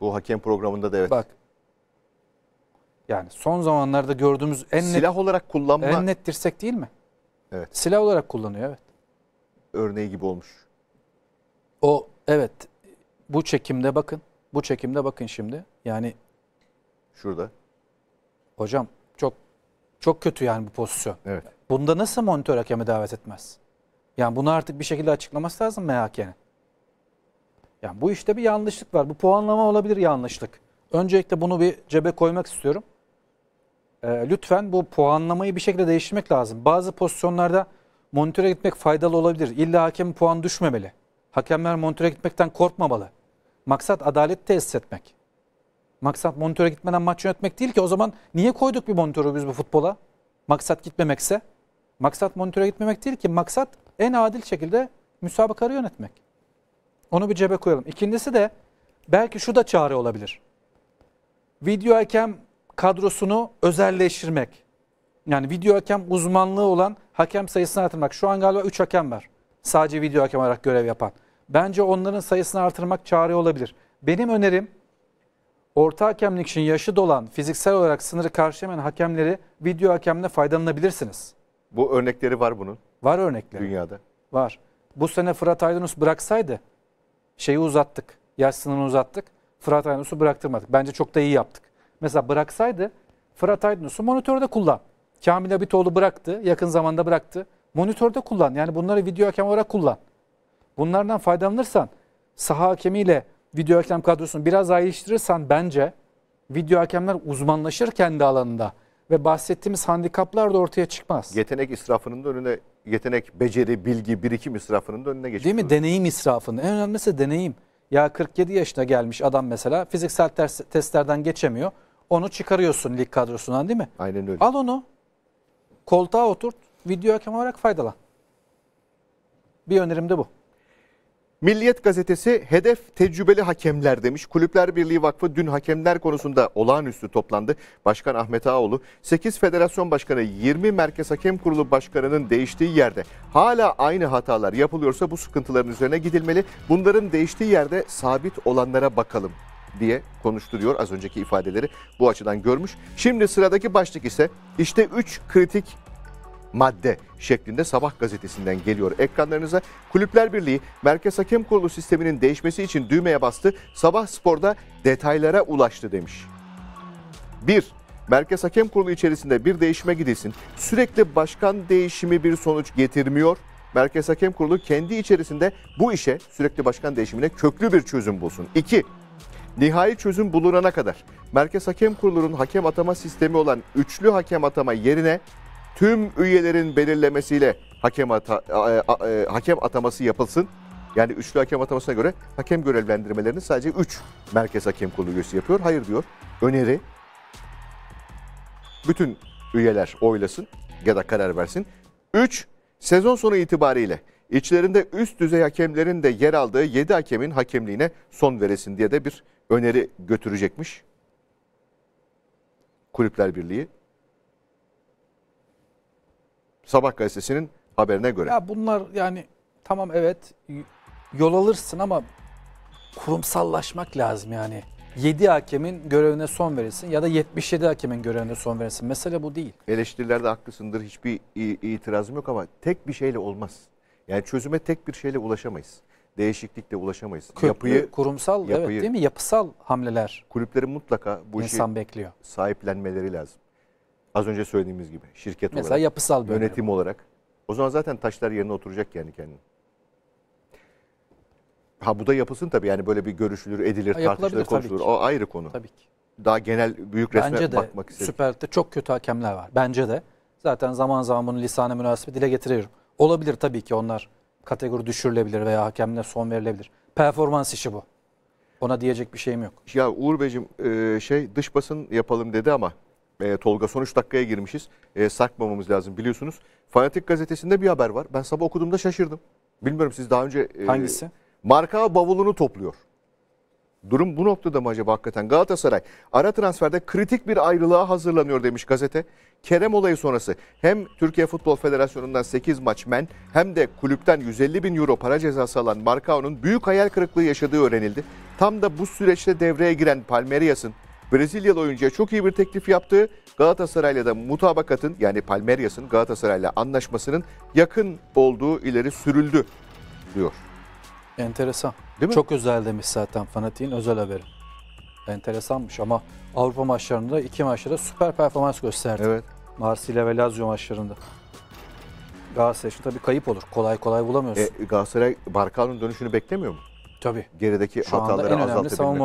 Bu hakem programında da evet. Bak yani son zamanlarda gördüğümüz en silah net, olarak kullanma en net dirsek değil mi? Evet. Silah olarak kullanıyor evet. Örneği gibi olmuş. O evet bu çekimde bakın. Bu çekimde bakın şimdi. Yani şurada. Hocam çok çok kötü yani bu pozisyon. Evet. Bunda nasıl monitör hakeme davet etmez? Yani bunu artık bir şekilde açıklaması lazım MHK'nin. Yani bu işte bir yanlışlık var. Bu puanlama olabilir yanlışlık. Öncelikle bunu bir cebe koymak istiyorum. Ee, lütfen bu puanlamayı bir şekilde değiştirmek lazım. Bazı pozisyonlarda monitöre gitmek faydalı olabilir. İlla hakem puan düşmemeli. Hakemler monitöre gitmekten korkmamalı. Maksat adalet tesis etmek. Maksat monitöre gitmeden maç yönetmek değil ki o zaman niye koyduk bir monitörü biz bu futbola? Maksat gitmemekse. Maksat monitöre gitmemek değil ki maksat en adil şekilde müsabakarı yönetmek. Onu bir cebe koyalım. İkincisi de belki şu da çare olabilir. Video hakem kadrosunu özelleştirmek. Yani video hakem uzmanlığı olan hakem sayısını artırmak. Şu an galiba 3 hakem var. Sadece video hakem olarak görev yapan. Bence onların sayısını artırmak çare olabilir. Benim önerim orta hakemlik için yaşı dolan fiziksel olarak sınırı karşılayan hakemleri video hakemle faydalanabilirsiniz. Bu örnekleri var bunun. Var örnekleri. Dünyada. Var. Bu sene Fırat Aydınus bıraksaydı şeyi uzattık. Yaş sınırını uzattık. Fırat Aydınus'u bıraktırmadık. Bence çok da iyi yaptık. Mesela bıraksaydı Fırat Aydınus'u monitörde kullan. Kamil Abitoğlu bıraktı. Yakın zamanda bıraktı. Monitörde kullan. Yani bunları video hakem olarak kullan. Bunlardan faydalanırsan saha hakemiyle video hakem kadrosunu biraz ayrıştırırsan bence video hakemler uzmanlaşır kendi alanında ve bahsettiğimiz handikaplar da ortaya çıkmaz. Yetenek israfının da önüne yetenek, beceri, bilgi, birikim israfının da önüne geçiyor. Değil mi? Deneyim israfının. En önemlisi deneyim. Ya 47 yaşına gelmiş adam mesela fiziksel testlerden geçemiyor. Onu çıkarıyorsun lig kadrosundan değil mi? Aynen öyle. Al onu. Koltuğa oturt. Video hakem olarak faydalan. Bir önerim de bu. Milliyet gazetesi hedef tecrübeli hakemler demiş. Kulüpler Birliği Vakfı dün hakemler konusunda olağanüstü toplandı. Başkan Ahmet Ağoğlu 8 federasyon başkanı 20 merkez hakem kurulu başkanının değiştiği yerde hala aynı hatalar yapılıyorsa bu sıkıntıların üzerine gidilmeli. Bunların değiştiği yerde sabit olanlara bakalım diye konuşturuyor. Az önceki ifadeleri bu açıdan görmüş. Şimdi sıradaki başlık ise işte 3 kritik madde şeklinde Sabah gazetesinden geliyor ekranlarınıza. Kulüpler Birliği Merkez Hakem Kurulu sisteminin değişmesi için düğmeye bastı. Sabah Spor'da detaylara ulaştı demiş. 1. Merkez Hakem Kurulu içerisinde bir değişime gidilsin. Sürekli başkan değişimi bir sonuç getirmiyor. Merkez Hakem Kurulu kendi içerisinde bu işe sürekli başkan değişimine köklü bir çözüm bulsun. 2. Nihai çözüm bulunana kadar Merkez Hakem Kurulu'nun hakem atama sistemi olan üçlü hakem atama yerine tüm üyelerin belirlemesiyle hakem, ata, a, e, a, e, hakem ataması yapılsın. Yani üçlü hakem atamasına göre hakem görevlendirmelerini sadece üç Merkez Hakem Kurulu üyesi yapıyor. Hayır diyor. Öneri bütün üyeler oylasın ya da karar versin. 3. Sezon sonu itibariyle içlerinde üst düzey hakemlerin de yer aldığı 7 hakemin hakemliğine son veresin diye de bir öneri götürecekmiş. Kulüpler Birliği. Sabah gazetesinin haberine göre. Ya bunlar yani tamam evet yol alırsın ama kurumsallaşmak lazım yani. 7 hakemin görevine son verilsin ya da 77 hakemin görevine son verilsin. Mesele bu değil. Eleştirilerde haklısındır hiçbir itirazım yok ama tek bir şeyle olmaz. Yani çözüme tek bir şeyle ulaşamayız değişiklikle ulaşamayız. Köklü, yapıyı, kurumsal, yapıyı, evet değil mi? Yapısal hamleler. Kulüplerin mutlaka bu insan işi bekliyor. sahiplenmeleri lazım. Az önce söylediğimiz gibi şirket Mesela olarak. Mesela yapısal böyle. Yönetim bu. olarak. O zaman zaten taşlar yerine oturacak yani kendini. Ha bu da yapısın tabii yani böyle bir görüşülür, edilir, ha, tartışılır, konuşulur. O ayrı konu. Tabii ki. Daha genel büyük resme Bence de, bakmak istedim. Süper Lig'de çok kötü hakemler var. Bence de. Zaten zaman zaman bunu lisane münasibi dile getiriyorum. Olabilir tabii ki onlar kategori düşürülebilir veya hakemle son verilebilir. Performans işi bu. Ona diyecek bir şeyim yok. Ya Uğur Beyciğim e, şey dış basın yapalım dedi ama e, Tolga son 3 dakikaya girmişiz. E, sarkmamamız lazım biliyorsunuz. Fanatik gazetesinde bir haber var. Ben sabah okuduğumda şaşırdım. Bilmiyorum siz daha önce... E, Hangisi? Marka bavulunu topluyor. Durum bu noktada mı acaba hakikaten? Galatasaray ara transferde kritik bir ayrılığa hazırlanıyor demiş gazete. Kerem olayı sonrası hem Türkiye Futbol Federasyonu'ndan 8 maç men hem de kulüpten 150 bin euro para cezası alan Marcao'nun büyük hayal kırıklığı yaşadığı öğrenildi. Tam da bu süreçte devreye giren Palmeiras'ın Brezilyalı oyuncuya çok iyi bir teklif yaptığı Galatasaray'la da mutabakatın yani Palmeiras'ın Galatasaray'la anlaşmasının yakın olduğu ileri sürüldü diyor. Enteresan. Değil mi? Çok özel demiş zaten fanatiğin özel haberi. Enteresanmış ama Avrupa maçlarında iki maçta da süper performans gösterdi. Evet. Marsilya ve Lazio maçlarında. Galatasaray için tabii kayıp olur. Kolay kolay bulamıyorsun. E, Galatasaray Barkan'ın dönüşünü beklemiyor mu? Tabii. Gerideki Şu hataları anda en önemli savunma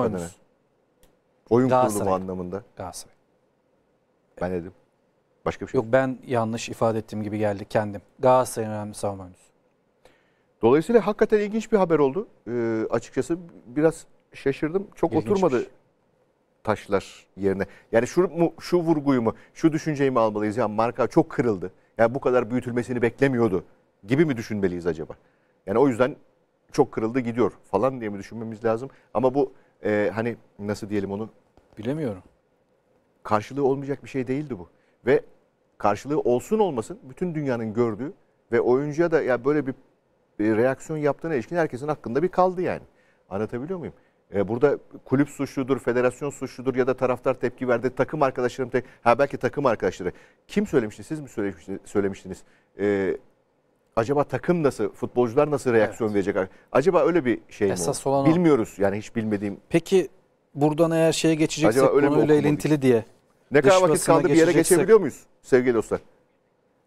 Oyun kurulumu anlamında. Galatasaray. Ben dedim. Başka bir şey yok. Yok ben yanlış ifade ettiğim gibi geldi kendim. Galatasaray'ın önemli savunma oyuncusu. Dolayısıyla hakikaten ilginç bir haber oldu. Ee, açıkçası biraz şaşırdım. Çok İlginçmiş. oturmadı taşlar yerine. Yani şu mu, şu vurguyu mu, şu düşünceyi mi almalıyız? Yani marka çok kırıldı. Yani bu kadar büyütülmesini beklemiyordu gibi mi düşünmeliyiz acaba? Yani o yüzden çok kırıldı gidiyor falan diye mi düşünmemiz lazım? Ama bu e, hani nasıl diyelim onu? Bilemiyorum. Karşılığı olmayacak bir şey değildi bu. Ve karşılığı olsun olmasın bütün dünyanın gördüğü ve oyuncuya da ya böyle bir reaksiyon yaptığına ilişkin herkesin hakkında bir kaldı yani. Anlatabiliyor muyum? E, burada kulüp suçludur, federasyon suçludur ya da taraftar tepki verdi. Takım arkadaşlarım tek, ha belki takım arkadaşları. Kim söylemişti? Siz mi söylemiştiniz? söylemiştiniz? acaba takım nasıl, futbolcular nasıl reaksiyon evet. verecek? Acaba öyle bir şey Esas mi? olan Bilmiyoruz o. yani hiç bilmediğim. Peki buradan eğer şeye geçeceksek acaba öyle konuyla ilintili diye. Ne kadar vakit kaldı bir yere geçebiliyor muyuz sevgili dostlar?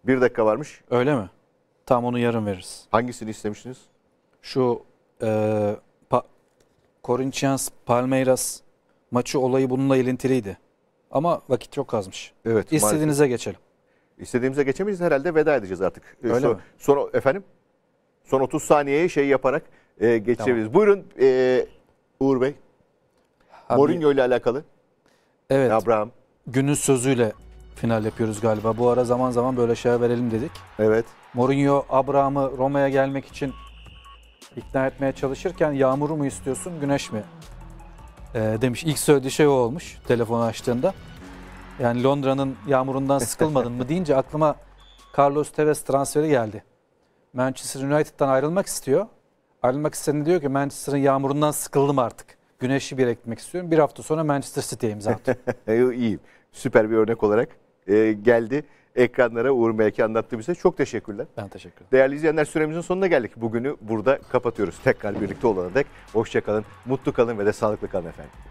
Bir dakika varmış. Öyle mi? Tamam onu yarın veririz. Hangisini istemiştiniz? Şu e, pa, Corinthians Palmeiras maçı olayı bununla ilintiliydi. Ama vakit çok azmış. Evet. İstediğinize maalesef. geçelim. İstediğimize geçemeyiz herhalde veda edeceğiz artık. E, Öyle son, mi? Son, efendim? Son 30 saniyeye şey yaparak e, geçebiliriz. Tamam. Buyurun e, Uğur Bey. Abi, Mourinho ile alakalı. Evet. Abraham. Günün sözüyle final yapıyoruz galiba. Bu ara zaman zaman böyle şeyler verelim dedik. Evet. Mourinho Abraham'ı Roma'ya gelmek için ikna etmeye çalışırken yağmuru mu istiyorsun güneş mi? Ee, demiş ilk söylediği şey o olmuş telefonu açtığında. Yani Londra'nın yağmurundan sıkılmadın mı deyince aklıma Carlos Tevez transferi geldi. Manchester United'dan ayrılmak istiyor. Ayrılmak istediğini diyor ki Manchester'ın yağmurundan sıkıldım artık. Güneşi bir yere istiyorum. Bir hafta sonra Manchester City'ye imza atıyor. İyi. Süper bir örnek olarak e, geldi ekranlara Uğur Melke anlattı bize. Çok teşekkürler. Ben teşekkür ederim. Değerli izleyenler süremizin sonuna geldik. Bugünü burada kapatıyoruz. Tekrar birlikte olana dek hoşçakalın, mutlu kalın ve de sağlıklı kalın efendim.